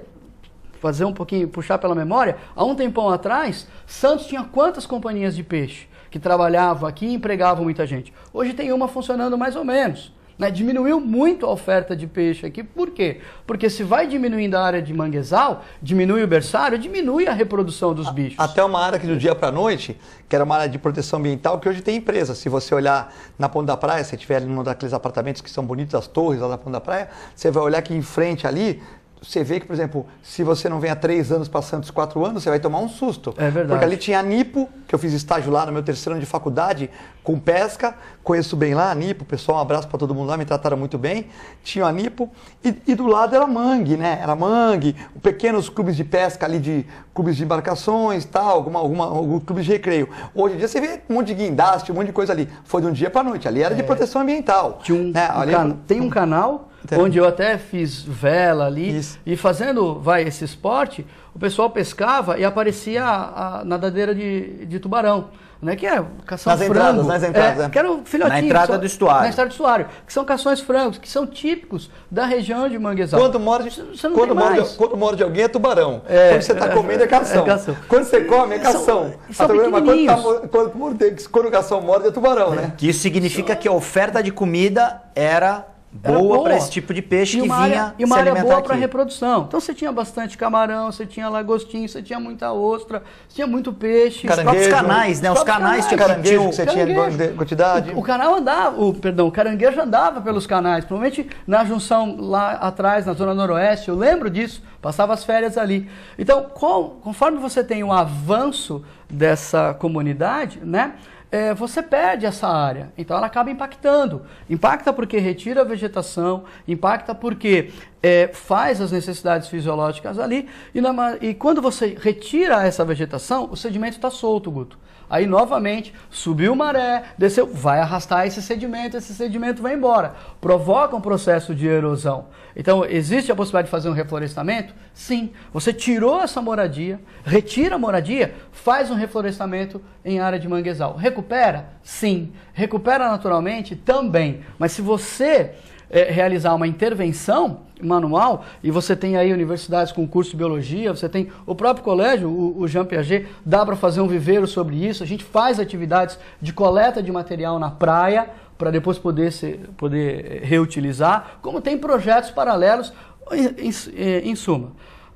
fazer um pouquinho, puxar pela memória, há um tempão atrás, Santos tinha quantas companhias de peixe que trabalhavam aqui e empregavam muita gente? Hoje tem uma funcionando mais ou menos. Né? Diminuiu muito a oferta de peixe aqui. Por quê? Porque se vai diminuindo a área de manguezal, diminui o berçário, diminui a reprodução dos bichos.
Até uma área que do dia para a noite, que era uma área de proteção ambiental, que hoje tem empresa. Se você olhar na ponta da praia, se tiver ali num daqueles apartamentos que são bonitos, as torres lá na ponta da praia, você vai olhar que em frente ali você vê que, por exemplo, se você não vem há três anos para Santos, quatro anos, você vai tomar um susto. É verdade. Porque ali tinha a Nipo, que eu fiz estágio lá no meu terceiro ano de faculdade, com pesca, conheço bem lá a Nipo, pessoal, um abraço para todo mundo lá, me trataram muito bem. Tinha a Nipo, e, e, do lado era Mangue, né? Era Mangue, pequenos clubes de pesca ali, de clubes de embarcações tal, alguma, alguma, algum clube de recreio. Hoje em dia você vê um monte de guindaste, um monte de coisa ali. Foi de um dia para noite, ali era é. de proteção ambiental.
Tinha um, né? um ali, tem um canal onde eu até fiz vela ali. Isso. E fazendo, vai, esse esporte, o pessoal pescava e aparecia a, a nadadeira de, de tubarão. Né, que é cação nas frango. Entradas, nas é, entradas, é, é. Né? Quero filhotinho. Na entrada só, do estuário. Na entrada do estuário. Que são cações frangos, que são típicos da região de Manguezal. Quando morde, você não quando morde,
quando morde alguém é tubarão. É, quando você está é, comendo é, é cação. é cação. Quando você come é cação. São, são ah, tá problema, quando, tá, quando, quando, o cação morde é tubarão, né? Que isso significa que a oferta de
comida era boa, boa. para esse tipo de peixe vinha que área, vinha E uma área boa para
reprodução. Então você tinha bastante camarão, você tinha lagostinho, você tinha muita ostra, você tinha muito peixe. Caranguejo, os canais, né? Os, os canais, canais tinham caranguejo, que você caranguejo. tinha quantidade. O, o, canal andava, o, perdão, o caranguejo andava pelos canais, provavelmente na junção lá atrás, na zona noroeste, eu lembro disso, passava as férias ali. Então, com, conforme você tem um avanço dessa comunidade, né? é, você perde essa área. Então ela acaba impactando. Impacta porque retira a vegetação, impacta porque é, faz as necessidades fisiológicas ali. E, na, e quando você retira essa vegetação, o sedimento está solto, Guto. Aí novamente subiu maré, desceu, vai arrastar esse sedimento, esse sedimento vai embora. Provoca um processo de erosão. Então, existe a possibilidade de fazer um reflorestamento? Sim. Você tirou essa moradia, retira a moradia, faz um reflorestamento em área de manguezal. Recupera? Sim. Recupera naturalmente? Também. Mas se você é, realizar uma intervenção, manual, e você tem aí universidades com curso de biologia, você tem o próprio colégio, o, o Jean Piaget, dá para fazer um viveiro sobre isso, a gente faz atividades de coleta de material na praia, para depois poder, ser, poder eh, reutilizar, como tem projetos paralelos, em, em, eh, em suma.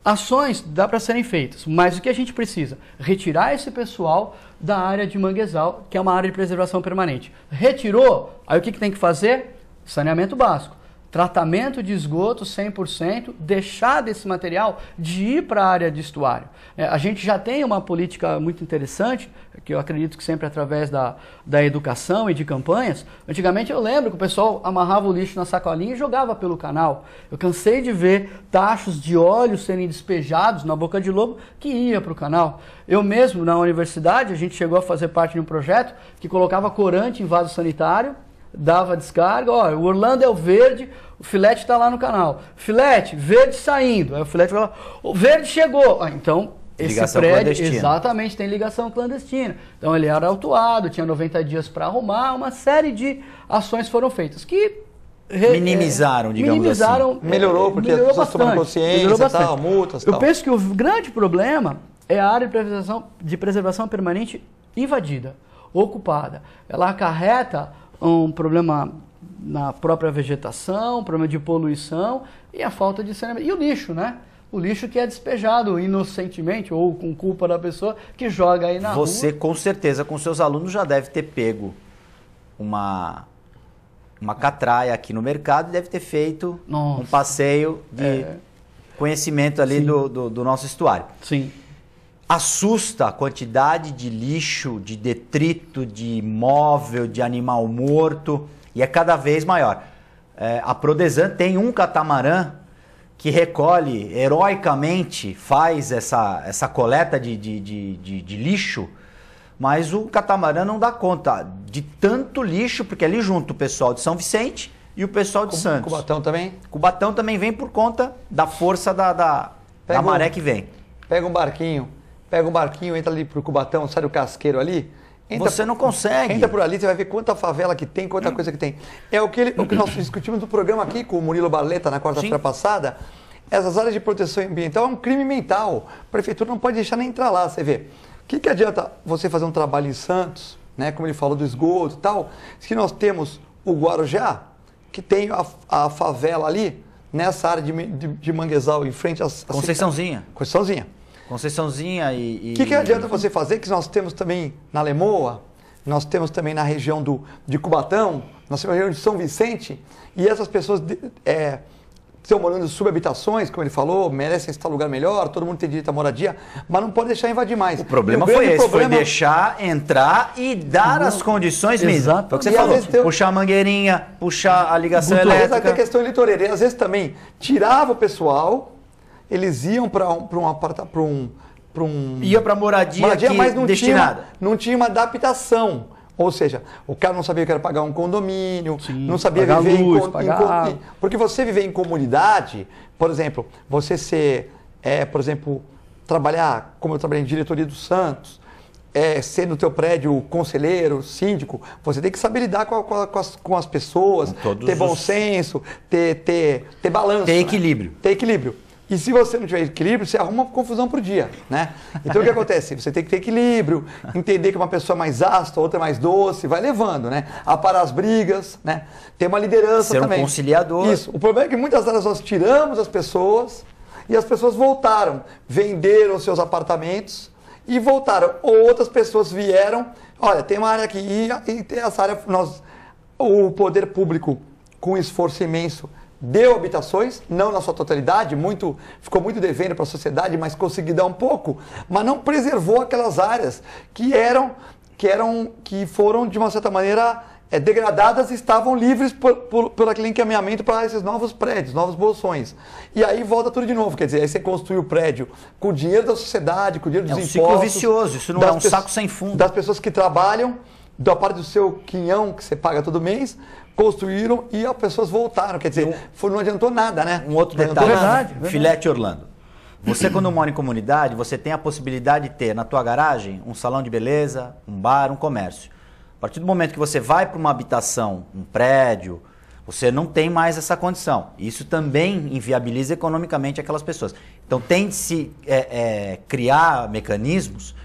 Ações dá para serem feitas, mas o que a gente precisa? Retirar esse pessoal da área de manguezal, que é uma área de preservação permanente. Retirou, aí o que, que tem que fazer? Saneamento básico tratamento de esgoto 100%, deixar desse material de ir para a área de estuário. É, a gente já tem uma política muito interessante, que eu acredito que sempre através da, da educação e de campanhas. Antigamente eu lembro que o pessoal amarrava o lixo na sacolinha e jogava pelo canal. Eu cansei de ver tachos de óleo serem despejados na boca de lobo que ia para o canal. Eu mesmo, na universidade, a gente chegou a fazer parte de um projeto que colocava corante em vaso sanitário dava descarga, ó, o Orlando é o verde, o filete está lá no canal. Filete, verde saindo. Aí o filete vai lá, o verde chegou. Ah, então, esse ligação prédio, exatamente, tem ligação clandestina. Então ele era autuado, tinha 90 dias para arrumar, uma série de ações foram feitas que re, minimizaram, é, digamos assim. minimizaram, assim. Melhorou, porque melhorou é, as pessoas tomaram consciência, tal, multas, tal. Eu penso que o grande problema é a área de preservação, de preservação permanente invadida, ocupada. Ela acarreta um problema na própria vegetação, um problema de poluição e a falta de saneamento. E o lixo, né? O lixo que é despejado inocentemente ou com culpa da pessoa que joga aí na Você, rua. Você,
com certeza, com seus alunos já deve ter pego uma, uma catraia aqui no mercado e deve ter feito Nossa. um passeio de é. conhecimento ali do, do, do nosso estuário. Sim assusta a quantidade de lixo, de detrito, de móvel, de animal morto e é cada vez maior. É, a Prodesan tem um catamarã que recolhe heroicamente, faz essa, essa coleta de, de, de, de, de lixo, mas o catamarã não dá conta de tanto lixo, porque ali junto o pessoal de São Vicente
e o pessoal de Cubatão Santos. Cubatão também? Cubatão também vem por conta da força da, da, da maré um, que vem. Pega um barquinho, pega um barquinho, entra ali pro Cubatão, sai do casqueiro ali. Entra, você não consegue. Entra por ali, você vai ver quanta favela que tem, quanta coisa que tem. É o que, ele, o que nós [CLEARS THROAT] discutimos no programa aqui com o Murilo Barleta na quarta-feira passada. Essas áreas de proteção ambiental é um crime mental. A prefeitura não pode deixar nem entrar lá. Você vê. O que, que adianta você fazer um trabalho em Santos, né, como ele falou do esgoto e tal, se nós temos o Guarujá, que tem a, a favela ali, nessa área de, de, de manguezal, em frente à.
Conceiçãozinha. Conceiçãozinha. Conceiçãozinha e. O e... que, que adianta
você fazer? Que nós temos também na Lemoa, nós temos também na região do, de Cubatão, nós temos na região de São Vicente, e essas pessoas é, estão morando em subhabitações, como ele falou, merecem estar em lugar melhor, todo mundo tem direito à moradia, mas não pode deixar invadir mais. O problema o foi esse, problema... foi deixar entrar e dar não. as condições mesmo. Foi o que você e falou, tem...
puxar a mangueirinha, puxar a ligação elétrica. Até a
questão eleitoreira, e às vezes também tirava o pessoal eles iam para um, para um, pra um, pra um. Ia para moradia, moradia mas não destinada. Tinha, não tinha uma adaptação. Ou seja, o cara não sabia que era pagar um condomínio, Sim, não sabia viver luz, em, pagar... em, Porque você viver em comunidade, por exemplo, você ser, é, por exemplo, trabalhar, como eu trabalhei em diretoria do Santos, é, ser no teu prédio conselheiro, síndico, você tem que saber lidar com, com, a, com, as, com as, pessoas, com ter bom os... senso, ter, ter, ter balanço. Ter né? equilíbrio. Né? Ter equilíbrio. E se você não tiver equilíbrio, você arruma confusão pro dia, né? Então o que [LAUGHS] acontece? Você tem que ter equilíbrio, entender que uma pessoa é mais ácida, outra é mais doce, vai levando, né? A parar as brigas, né? Ter uma liderança Ser um conciliador. Isso. O problema é que muitas vezes nós tiramos as pessoas e as pessoas voltaram, venderam seus apartamentos e voltaram. Ou outras pessoas vieram, olha, tem uma área aqui e, tem essa área nós o poder público com esforço imenso deu habitações, não na sua totalidade, muito ficou muito devendo para a sociedade, mas conseguiu dar um pouco, mas não preservou aquelas áreas que eram que eram que foram de uma certa maneira é, degradadas e estavam livres por, por, por aquele encaminhamento para esses novos prédios, novos bolsões. E aí volta tudo de novo, quer dizer, aí você construiu o prédio com o dinheiro da sociedade, com o dinheiro é dos é um impostos. É um ciclo vicioso, isso não é um saco sem fundo. Das pessoas que trabalham, da parte do seu quinhão que você paga todo mês, construíram e as pessoas voltaram. Quer dizer, foi, não adiantou nada, né? Um outro detalhe. Verdade, verdade. Filete
Orlando. Você, quando mora em comunidade, você tem a possibilidade de ter na tua garagem um salão de beleza, um bar, um comércio. A partir do momento que você vai para uma habitação, um prédio, você não tem mais essa condição. Isso também inviabiliza economicamente aquelas pessoas. Então, tem de se é, é, criar mecanismos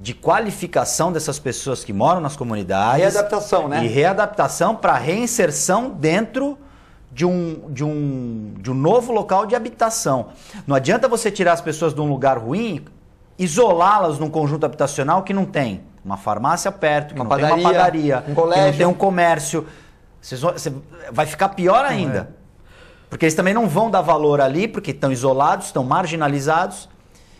de qualificação dessas pessoas que moram nas comunidades. Readaptação, né? E readaptação para reinserção dentro de um, de, um, de um novo local de habitação. Não adianta você tirar as pessoas de um lugar ruim, isolá-las num conjunto habitacional que não tem uma farmácia perto, que uma não padaria, tem uma padaria, um colégio. que não tem um comércio. Vocês vão, você vai ficar pior é. ainda. É. Porque eles também não vão dar valor ali, porque estão isolados, estão
marginalizados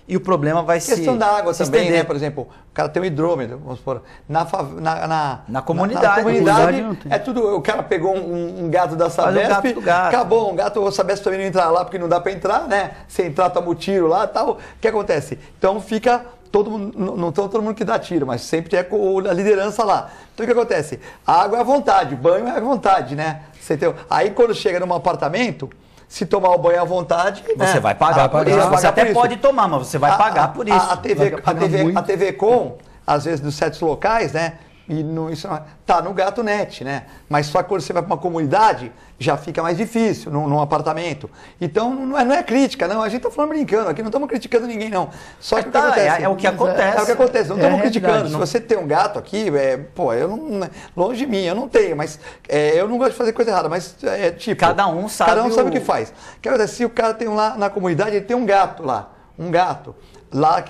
e o problema vai ser. Questão se, da água também, né? estender. né? Por exemplo, o cara tem um hidrômetro, vamos supor. Na, na, na, na comunidade. Na, na comunidade é tudo. O cara pegou um, um gato da Sabesp. Um gato gato. Acabou, um gato, o Sabesp também não entrar lá, porque não dá para entrar, né? Se entrar, toma o tiro lá tal. O que acontece? Então fica todo mundo, não tão todo mundo que dá tiro, mas sempre é com a liderança lá. Então o que acontece? A água é à vontade, banho é à vontade, né? Você Aí quando chega num apartamento, se tomar o banho à vontade. Você né? vai pagar, ah, por pagar. isso. Você pagar até pode isso. tomar, mas você vai a, pagar por isso. A, a TV, a, TV, a TV Com, às vezes nos sets locais, né? E no, isso ah, tá no gato net, né? Mas só quando você vai para uma comunidade, já fica mais difícil, num, num apartamento. Então não é, não é, crítica, não. A gente está falando brincando, aqui não estamos criticando ninguém, não. Só é, que, o que tá, acontece, é, é, é, é, o que acontece. É, o que acontece, não estamos criticando. Não... Se você tem um gato aqui, é, pô, eu não. Né, longe de mim, eu não tenho, mas eu não gosto de fazer coisa errada, mas é tipo. Cada um sabe. Cada um sabe o, o que faz. quer dizer Se o cara tem um lá na comunidade, ele tem um gato lá. Um gato. Lá,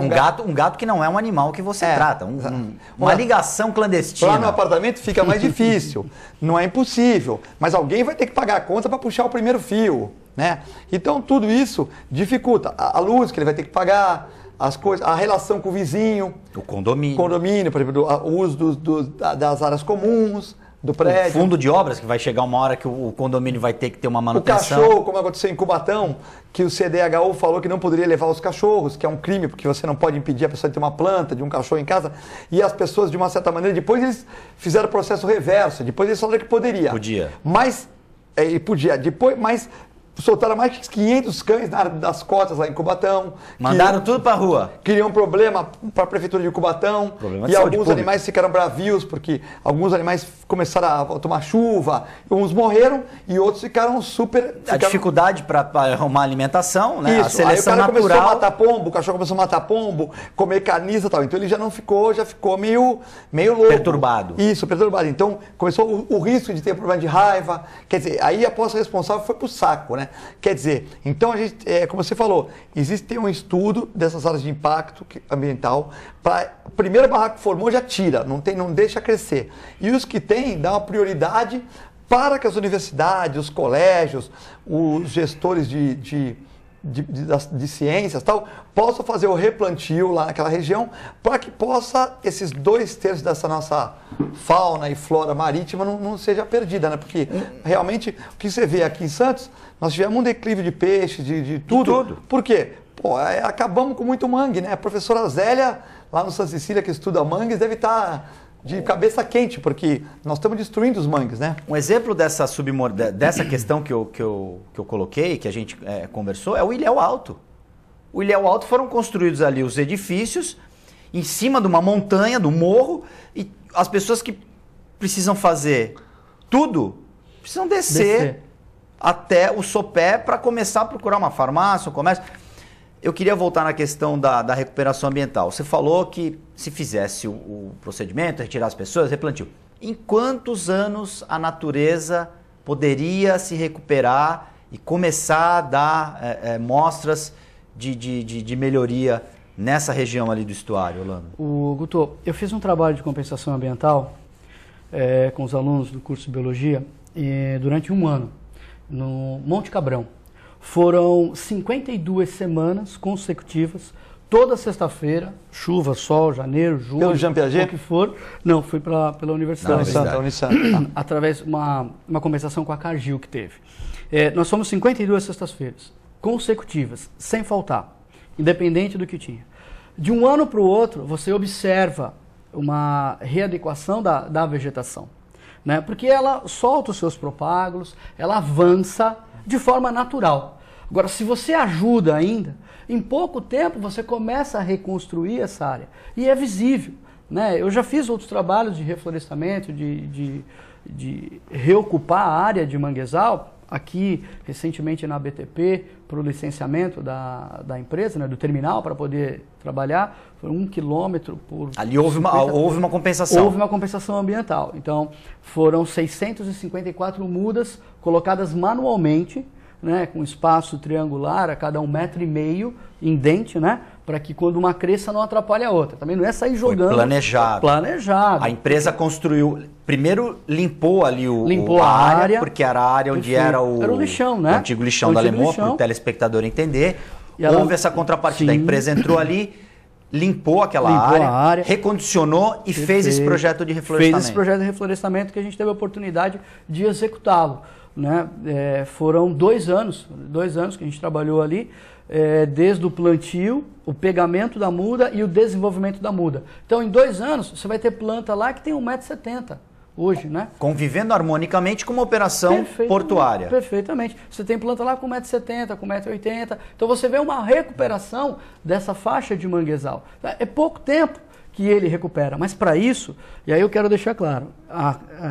um, um gato, gato, um gato que não é um animal que você é, trata. Um, um, uma ligação clandestina. Lá no apartamento fica mais difícil. [LAUGHS] não é impossível. Mas alguém vai ter que pagar a conta para puxar o primeiro fio. Né? Então tudo isso dificulta. A, a luz que ele vai ter que pagar, as coisas, a relação com o vizinho. O condomínio. Condomínio, por exemplo, o uso do, do, das áreas comuns do prédio. O fundo de obras,
que vai chegar uma hora que o condomínio vai ter que ter uma manutenção. O cachorro,
como aconteceu em Cubatão, que o CDHU falou que não poderia levar os cachorros, que é um crime, porque você não pode impedir a pessoa de ter uma planta, de um cachorro em casa. E as pessoas, de uma certa maneira, depois eles fizeram o processo reverso, depois eles falaram que poderia. Podia. Mas, é, podia, depois, mas soltaram mais de 500 cães na área das cotas lá em Cubatão. Mandaram que, tudo para rua. Criou um problema para a prefeitura de Cubatão. Problema de e alguns animais ficaram bravios porque alguns animais começaram a tomar chuva, uns morreram e outros ficaram super. Ficaram... A
dificuldade para arrumar alimentação, né? Isso. A seleção Aí o cara natural. começou a matar
pombo, o cachorro começou a matar pombo, comer caniza e tal. Então ele já não ficou, já ficou meio, meio louco. Perturbado. Isso, perturbado. Então começou o, o risco de ter problema de raiva. Quer dizer, aí a posse responsável foi pro saco, né? né? Quer dizer, então a gente, é, como você falou, existe um estudo dessas áreas de impacto ambiental para primeiro barraco formou já tira, não tem, não deixa crescer. E os que tem dá uma prioridade para que as universidades, os colégios, os gestores de, de de, de, de ciências tal, possa fazer o replantio lá naquela região para que possa esses dois terços dessa nossa fauna e flora marítima não, não seja perdida, né? Porque realmente o que você vê aqui em Santos, nós tivemos um declive de peixe, de, de tudo. tudo. Por quê? Pô, é, acabamos com muito mangue, né? A professora Zélia, lá no Santa Cecília, que estuda mangues, deve estar... Tá de cabeça quente, porque nós estamos destruindo os mangues, né? Um exemplo dessa,
dessa questão que eu, que, eu, que eu coloquei, que a gente é, conversou, é o Ilhéu Alto. O Ilhéu Alto foram construídos ali os edifícios em cima de uma montanha, do morro, e as pessoas que precisam fazer tudo precisam descer, descer. até o sopé para começar a procurar uma farmácia, um comércio. Eu queria voltar na questão da, da recuperação ambiental. Você falou que se fizesse o, o procedimento, retirar as pessoas, replantio. Em quantos anos a natureza poderia se recuperar e começar a dar é, é, mostras de, de, de, de melhoria nessa região ali do estuário, Orlando?
O Guto, eu fiz um trabalho de compensação ambiental é, com os alunos do curso de biologia e, durante um ano no Monte Cabrão. Foram 52 semanas consecutivas, toda sexta-feira, chuva, sol, janeiro, julho, Pelo Jean Piaget? o que for. Não, fui pra, pela universidade. Unisanta, Unisanta. Tá. Tá. [CLEARS THROAT] Através de uma, uma conversação com a Cargill que teve. É, nós fomos 52 sextas-feiras consecutivas, sem faltar, independente do que tinha. De um ano para o outro, você observa uma readequação da, da vegetação, né? porque ela solta os seus propágulos, ela avança, de forma natural. Agora, se você ajuda ainda, em pouco tempo você começa a reconstruir essa área. E é visível. Né? Eu já fiz outros trabalhos de reflorestamento, de, de, de reocupar a área de manguezal, aqui recentemente na BTP, para o licenciamento da, da empresa, né, do terminal, para poder trabalhar, foi um quilômetro por... Ali houve uma, houve uma compensação. Houve uma compensação ambiental. Então, foram 654 mudas colocadas manualmente, né, com espaço triangular a cada um metro e meio em dente, né, para que quando uma cresça não atrapalhe a outra. Também não é sair jogando. Foi planejado.
Planejado. A empresa construiu. Primeiro limpou ali o, limpou o a área, área, porque era a área onde era o, era o lixão, né? O antigo lixão o da Lemoa, para o telespectador entender. E ela... Houve essa contrapartida. Sim. A empresa entrou ali, limpou aquela limpou área, área, recondicionou e fez esse projeto de reflorestamento. Fez esse
projeto de reflorestamento que a gente teve a oportunidade de executá-lo né? É, foram dois anos, dois anos que a gente trabalhou ali, é, desde o plantio, o pegamento da muda e o desenvolvimento da muda. Então, em dois anos, você vai ter planta lá que tem 1,70m hoje, né? Convivendo harmonicamente com uma operação perfeitamente, portuária. Perfeitamente. Você tem planta lá com 1,70m, com 1,80m. Então, você vê uma recuperação dessa faixa de manguezal. É pouco tempo que ele recupera, mas para isso, e aí eu quero deixar claro, a,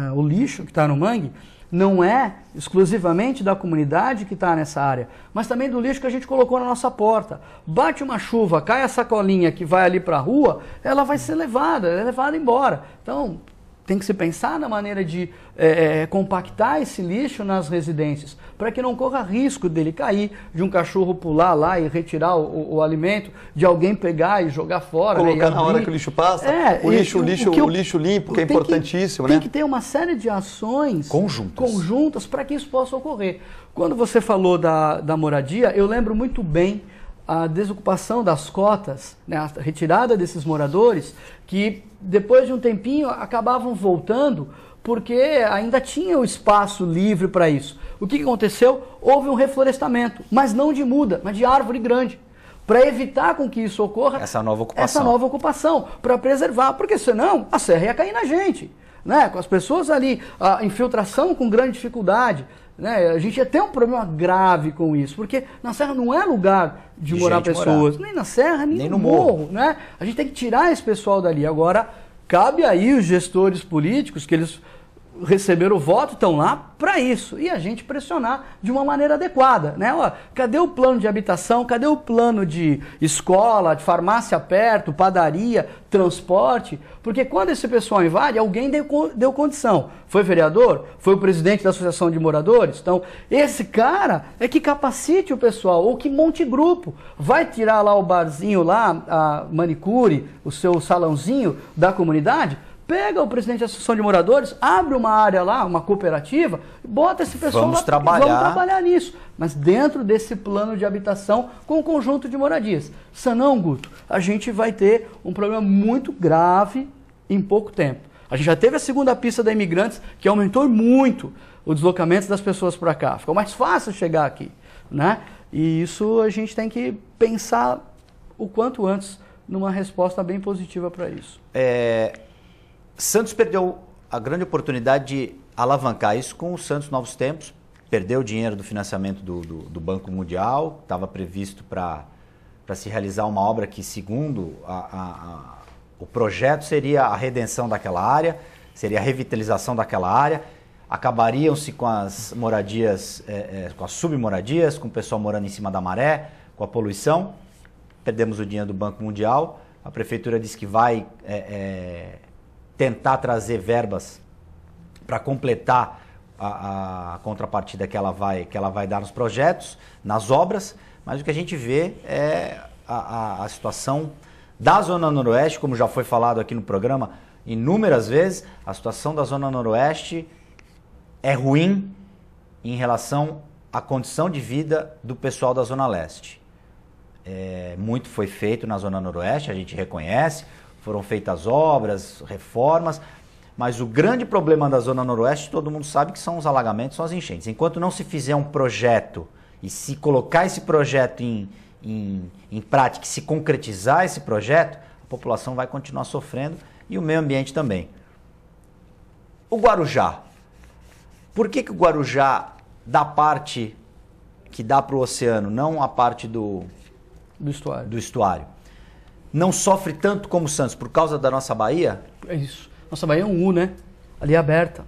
a, o lixo que está no mangue não é exclusivamente da comunidade que está nessa área, mas também do lixo que a gente colocou na nossa porta. Bate uma chuva, cai a sacolinha que vai ali para a rua, ela vai ser levada, é levada embora. Então, tem que se pensar na maneira de é, compactar esse lixo nas residências para que não corra risco dele cair, de um cachorro pular lá e retirar o, o alimento, de alguém pegar e jogar fora. Né, Colocar né, na hora que o lixo passa, é, o, lixo, o, lixo, o, eu, o lixo limpo, que é importantíssimo. Que, né? Tem que ter uma série de ações conjuntas, conjuntas para que isso possa ocorrer. Quando você falou da, da moradia, eu lembro muito bem a desocupação das cotas, né, a retirada desses moradores, que depois de um tempinho acabavam voltando porque ainda tinha o espaço livre para isso. O que aconteceu? Houve um reflorestamento, mas não de muda, mas de árvore grande. Para evitar com que isso ocorra, essa nova ocupação, essa nova ocupação para preservar, porque senão a serra ia cair na gente, né? Com as pessoas ali, a infiltração com grande dificuldade, né? A gente ia ter um problema grave com isso, porque na serra não é lugar de, de morar pessoas, morar. nem na serra, nem, nem no, no morro, morro, né? A gente tem que tirar esse pessoal dali agora Cabe aí os gestores políticos que eles receberam o voto, estão lá para isso. E a gente pressionar de uma maneira adequada. Né? Ó, cadê o plano de habitação? Cadê o plano de escola, de farmácia perto, padaria, transporte? Porque quando esse pessoal invade, alguém deu, deu condição. Foi vereador? Foi o presidente da associação de moradores? Então, esse cara é que capacite o pessoal, ou que monte grupo. Vai tirar lá o barzinho, lá, a manicure, o seu salãozinho da comunidade Pega o presidente da Associação de Moradores, abre uma área lá, uma cooperativa, bota esse pessoal vamos lá, trabalhar. vamos trabalhar nisso. Mas dentro desse plano de habitação com o um conjunto de moradias. Senão, Guto, a gente vai ter um problema muito grave em pouco tempo. A gente já teve a segunda pista da imigrantes, que aumentou muito o deslocamento das pessoas para cá. Ficou mais fácil chegar aqui, né? E isso a gente tem que pensar o quanto antes numa resposta bem positiva para isso. É,
Santos perdeu a grande oportunidade de alavancar isso com o Santos Novos Tempos, perdeu o dinheiro do financiamento do, do, do Banco Mundial, estava previsto para se realizar uma obra que, segundo a, a, a, o projeto, seria a redenção daquela área, seria a revitalização daquela área. Acabariam-se com as moradias, é, é, com as submoradias, com o pessoal morando em cima da maré, com a poluição. Perdemos o dinheiro do Banco Mundial. A prefeitura disse que vai é, é tentar trazer verbas para completar a, a, contrapartida que ela, vai, que ela vai dar nos projetos, nas obras, mas o que a gente vê é a, a, a situação da Zona Noroeste, como já foi falado aqui no programa inúmeras vezes, a situação da Zona Noroeste é ruim em relação à condição de vida do pessoal da Zona Leste. É, muito foi feito na Zona Noroeste, a gente reconhece foram feitas obras, reformas, mas o grande problema da Zona Noroeste, todo mundo sabe que são os alagamentos, são as enchentes. Enquanto não se fizer um projeto e se colocar esse projeto em, em, em prática, se concretizar esse projeto, a população vai continuar sofrendo e o meio ambiente também. O Guarujá. Por que, que o Guarujá da parte que dá para o oceano, não a parte do, do estuário? Do estuário? não sofre tanto como o Santos por causa da nossa Bahia?
É isso. Nossa Bahia é um U, né? Ali é aberta.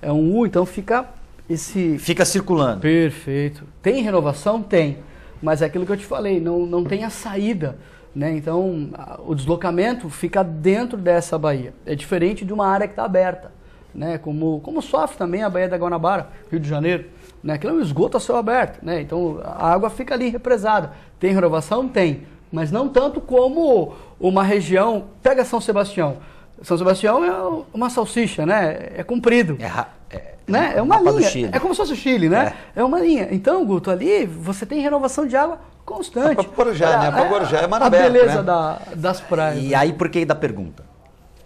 É um U, então fica esse. Fica circulando. Perfeito. Tem renovação? Tem. Mas é aquilo que eu te falei, não, não tem a saída. Né? Então, o deslocamento fica dentro dessa baía. É diferente de uma área que está aberta. Né? Como, como sofre também a Baía da Guanabara, Rio de Janeiro. Né? Aquilo é um esgoto a céu aberto. Né? Então, a água fica ali represada. Tem renovação? Tem mas não tanto como uma região. Pega São Sebastião. São Sebastião é uma salsicha, né? É comprido. É, ra... é, né? é, é uma linha. É como se fosse o Chile, né? É. é. uma linha. Então, Guto, ali você tem renovação de água constante. É Para Guarujá, né? Para Guarujá é Marabé, A beleza né? da, das
praias. E né? aí, por que da pergunta?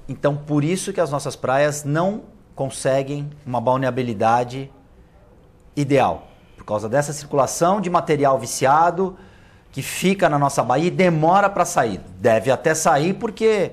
Então, por isso que as nossas praias não conseguem uma balneabilidade ideal. Por causa dessa circulação de material viciado, que fica na nossa Bahia e demora para sair. Deve até sair porque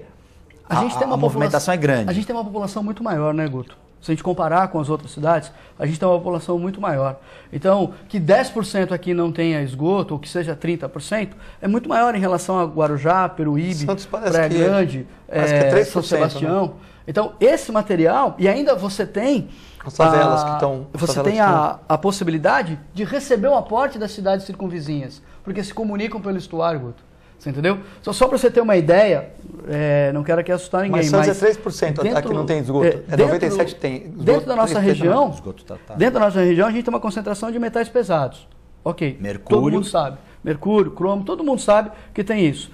a, a, gente tem uma a movimentação é grande. A gente
tem uma população muito maior, né, Guto? Se a gente comparar com as outras cidades, a gente tem uma população muito maior. Então, que 10% aqui não tenha esgoto, ou que seja 30%, é muito maior em relação a Guarujá, Peruíbe, Praia é- Grande, é, é São né? Sebastião. Né? Então, esse material, e ainda você tem. As favelas a, que estão. Você tem a, a possibilidade de receber o um aporte das cidades circunvizinhas porque se comunicam pelo estuário, Guto. Você entendeu? Só, só para você ter uma ideia, é, não quero aqui assustar ninguém. Mas mas é 3% dentro, aqui não tem esgoto. É, é 97% tem. Esgoto, dentro da nossa região, esgoto, tá, tá. dentro da nossa região, a gente tem uma concentração de metais pesados. Ok. Mercúrio. Todo mundo sabe. Mercúrio, cromo, todo mundo sabe que tem isso.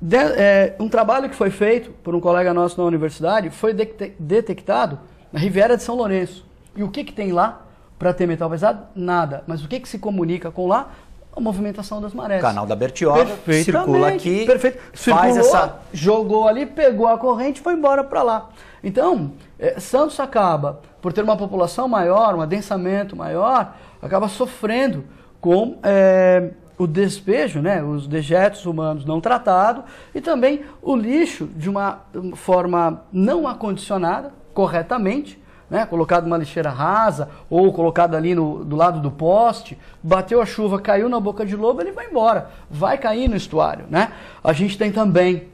De, é, um trabalho que foi feito por um colega nosso na universidade foi de, detectado na Riviera de São Lourenço. E o que, que tem lá para ter metal pesado? Nada. Mas o que, que se comunica com lá? a movimentação das marés. Canal
da Bertioga, circula aqui,
perfeito. Circulou, faz essa... jogou ali, pegou a corrente e foi embora para lá. Então, é, Santos acaba, por ter uma população maior, um adensamento maior, acaba sofrendo com é, o despejo, né, os dejetos humanos não tratados e também o lixo de uma forma não acondicionada, corretamente, né, colocado numa lixeira rasa ou colocado ali no, do lado do poste, bateu a chuva, caiu na boca de lobo, ele vai embora, vai cair no estuário. Né? A gente tem também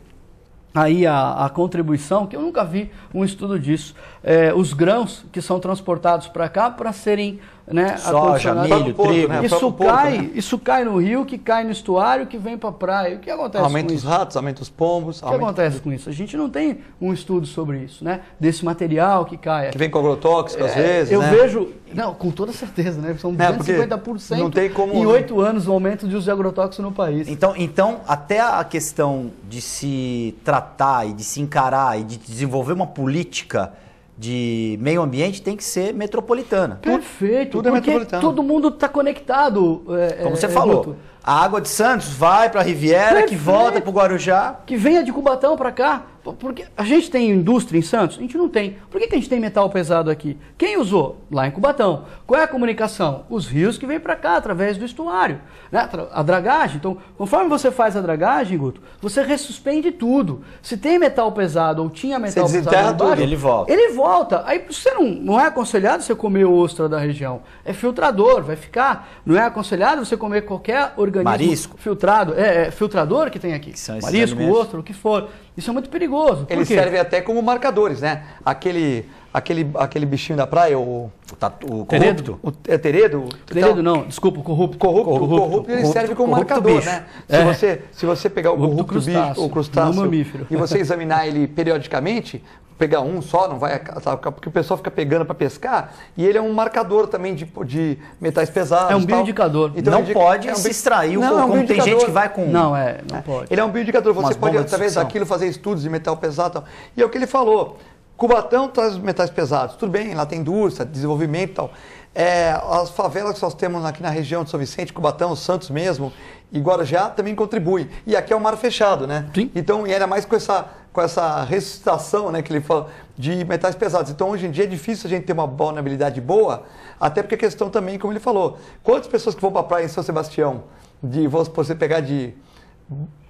aí a, a, contribuição, que eu nunca vi um estudo disso, é, os grãos que são transportados para cá para serem né, soja, milho, trigo. Né? Isso, cai, né? isso cai no rio, que cai no estuário, que vem para a praia. O que acontece aumenta com isso? Aumenta os ratos, aumenta os pombos. O que acontece com isso? A gente não tem um estudo sobre isso, né? Desse material que cai. Que vem com agrotóxico, é, às vezes, Eu né? vejo... Não, com toda certeza, né? São 250% é, não tem como, em né? oito anos o aumento de uso de agrotóxico no país. Então,
então, até a questão de se tratar e de se encarar e de desenvolver uma política de meio ambiente tem que ser metropolitana. Perfeito, tudo é
metropolitano. Todo mundo está conectado. É, é, Como você é, falou,
a água de Santos vai para
a Riviera, Perfeito. que volta para o Guarujá. Que venha de Cubatão para cá. Porque a gente tem indústria em Santos? A gente não tem. Por que, que a gente tem metal pesado aqui? Quem usou? Lá em Cubatão. Qual é a comunicação? Os rios que vêm para cá através do estuário. Né? A dragagem. Então, conforme você faz a dragagem, Guto, você ressuspende tudo. Se tem metal pesado ou tinha metal você pesado. Embaixo, tudo, ele volta. Ele volta. Aí você não, não é aconselhado você comer ostra da região. É filtrador, vai ficar. Não é aconselhado você comer qualquer organismo Marisco. filtrado. É, é filtrador que tem aqui. Que Marisco, ostra, o que for. Isso é muito perigoso. Eles servem até como
marcadores, né? Aquele aquele, aquele bichinho da praia, o. O, tá, o Teredo? O, é Teredo? Teredo então, não, desculpa, corrupto. Corrupto, corrupto, corrupto, corrupto ele serve como marcador, bicho. né? É. Se, você, se você pegar o corrupto, crustáceo, bicho, o crustáceo mamífero. e você examinar ele periodicamente, pegar um só, não vai, sabe, porque o pessoal fica pegando para pescar, e ele é um marcador também de, de metais pesados. É um bioindicador. Então, não indica, pode é um se extrair o não, é um como tem gente que vai com. Não, é, não é. pode. Ele é um bioindicador, você pode através daquilo fazer estudos de metal pesado. E é o que ele falou, Cubatão traz metais pesados. Tudo bem, lá tem indústria, desenvolvimento e tal. É, as favelas que nós temos aqui na região de São Vicente, Cubatão, Santos mesmo e Guarujá também contribuem. E aqui é o um mar fechado, né? Sim. Então, e era mais com essa, com essa ressuscitação né, que ele fala de metais pesados. Então, hoje em dia é difícil a gente ter uma vulnerabilidade boa, até porque a é questão também, como ele falou, quantas pessoas que vão para a praia em São Sebastião, de você pegar de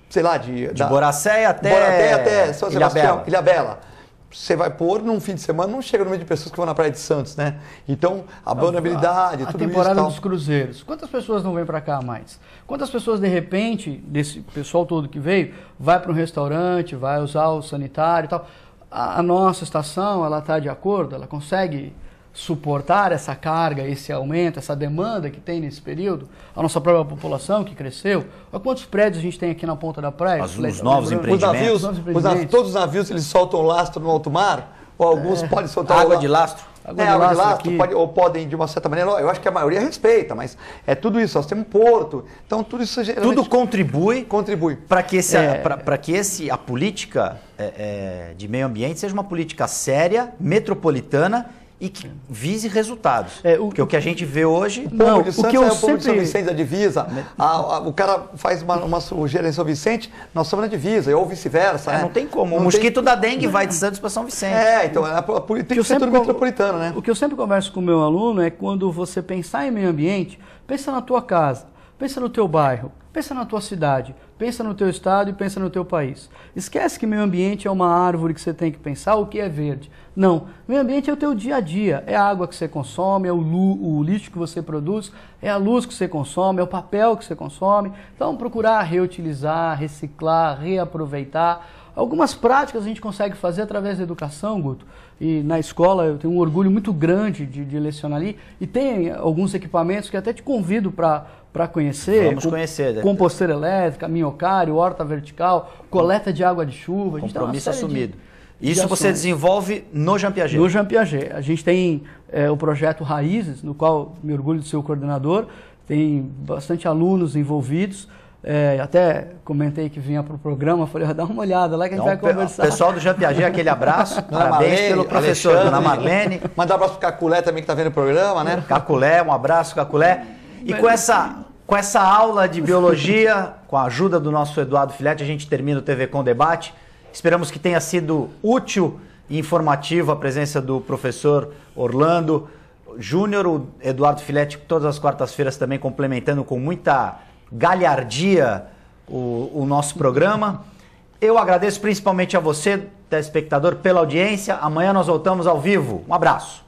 sei lá, de... De da, Boracéia até... até São Sebastião, Ilhabela. Ilhabela você vai pôr num fim de semana, não chega no meio de pessoas que vão na Praia de Santos, né? Então, a vulnerabilidade, tudo isso. A temporada dos
cruzeiros. Quantas pessoas não vêm para cá mais? Quantas pessoas, de repente, desse pessoal todo que veio, vai para um restaurante, vai usar o sanitário e tal? A, a nossa estação, ela está de acordo? Ela consegue suportar essa carga, esse aumento, essa demanda que tem nesse período, a nossa própria população que cresceu. Olha quantos prédios a gente tem aqui na ponta da praia. As, os, novos os, navios, os, empreendimentos.
todos os navios eles soltam lastro no alto mar, ou alguns é, podem soltar... Água de lastro. Água é, de água de lastro, pode, ou podem, de uma certa maneira, eu acho que a maioria respeita, mas é tudo isso, nós temos um porto, então tudo isso geralmente... Tudo contribui, contribui. para que, esse, é,
que esse, a política é, é, de meio ambiente seja uma política séria, metropolitana e que vise resultados. É, o, Porque o que a gente
vê hoje. não, o que eu é o sempre... de São Vicente, a divisa. Né? A, a, o cara faz uma, uma em São Vicente, nós somos na divisa, ou vice-versa. É, né? Não tem como. Não o mosquito tem... da dengue né? vai de Santos para São Vicente. É, então é, tem que, que ser tudo
com... metropolitano, né? O que eu sempre converso com o meu aluno é quando você pensar em meio ambiente, pensa na tua casa, pensa no teu bairro, pensa na tua cidade. Pensa no teu estado e pensa no teu país. Esquece que meio ambiente é uma árvore que você tem que pensar o que é verde. Não, meio ambiente é o teu dia a dia, é a água que você consome, é o, o lixo que você produz, é a luz que você consome, é o papel que você consome. Então procurar reutilizar, reciclar, reaproveitar Algumas práticas a gente consegue fazer através da educação, Guto. E na escola eu tenho um orgulho muito grande de, de lecionar ali. E tem alguns equipamentos que até te convido para conhecer. Vamos com, conhecer. Né? Composteira elétrica, minhocário, horta vertical, coleta de água de chuva. Compromisso assumido. De, isso de você desenvolve no Jean Piaget? No Jean Piaget. A gente tem é, o projeto Raízes, no qual me orgulho de ser o coordenador. Tem bastante alunos envolvidos. É, até comentei que vinha para o programa, falei, dá uma olhada lá que a gente vai conversar. Pessoal do Jean Piaget, aquele abraço, parabéns Marlene, pelo professor, Alexandre. dona Marlene.
Mandar um abraço para Caculé também que está vendo o programa, né? [LAUGHS] Caculé,
um abraço, Caculé. E com essa, com essa aula de biologia, com a ajuda do nosso Eduardo Filete, a gente termina o TV Com Debate. Esperamos que tenha sido útil e informativo a presença do professor Orlando Júnior, o Eduardo Filete, todas as quartas-feiras também complementando com muita galhardia o, o nosso programa. Eu agradeço principalmente a você, telespectador, pela audiência. Amanhã nós voltamos ao vivo. Um abraço.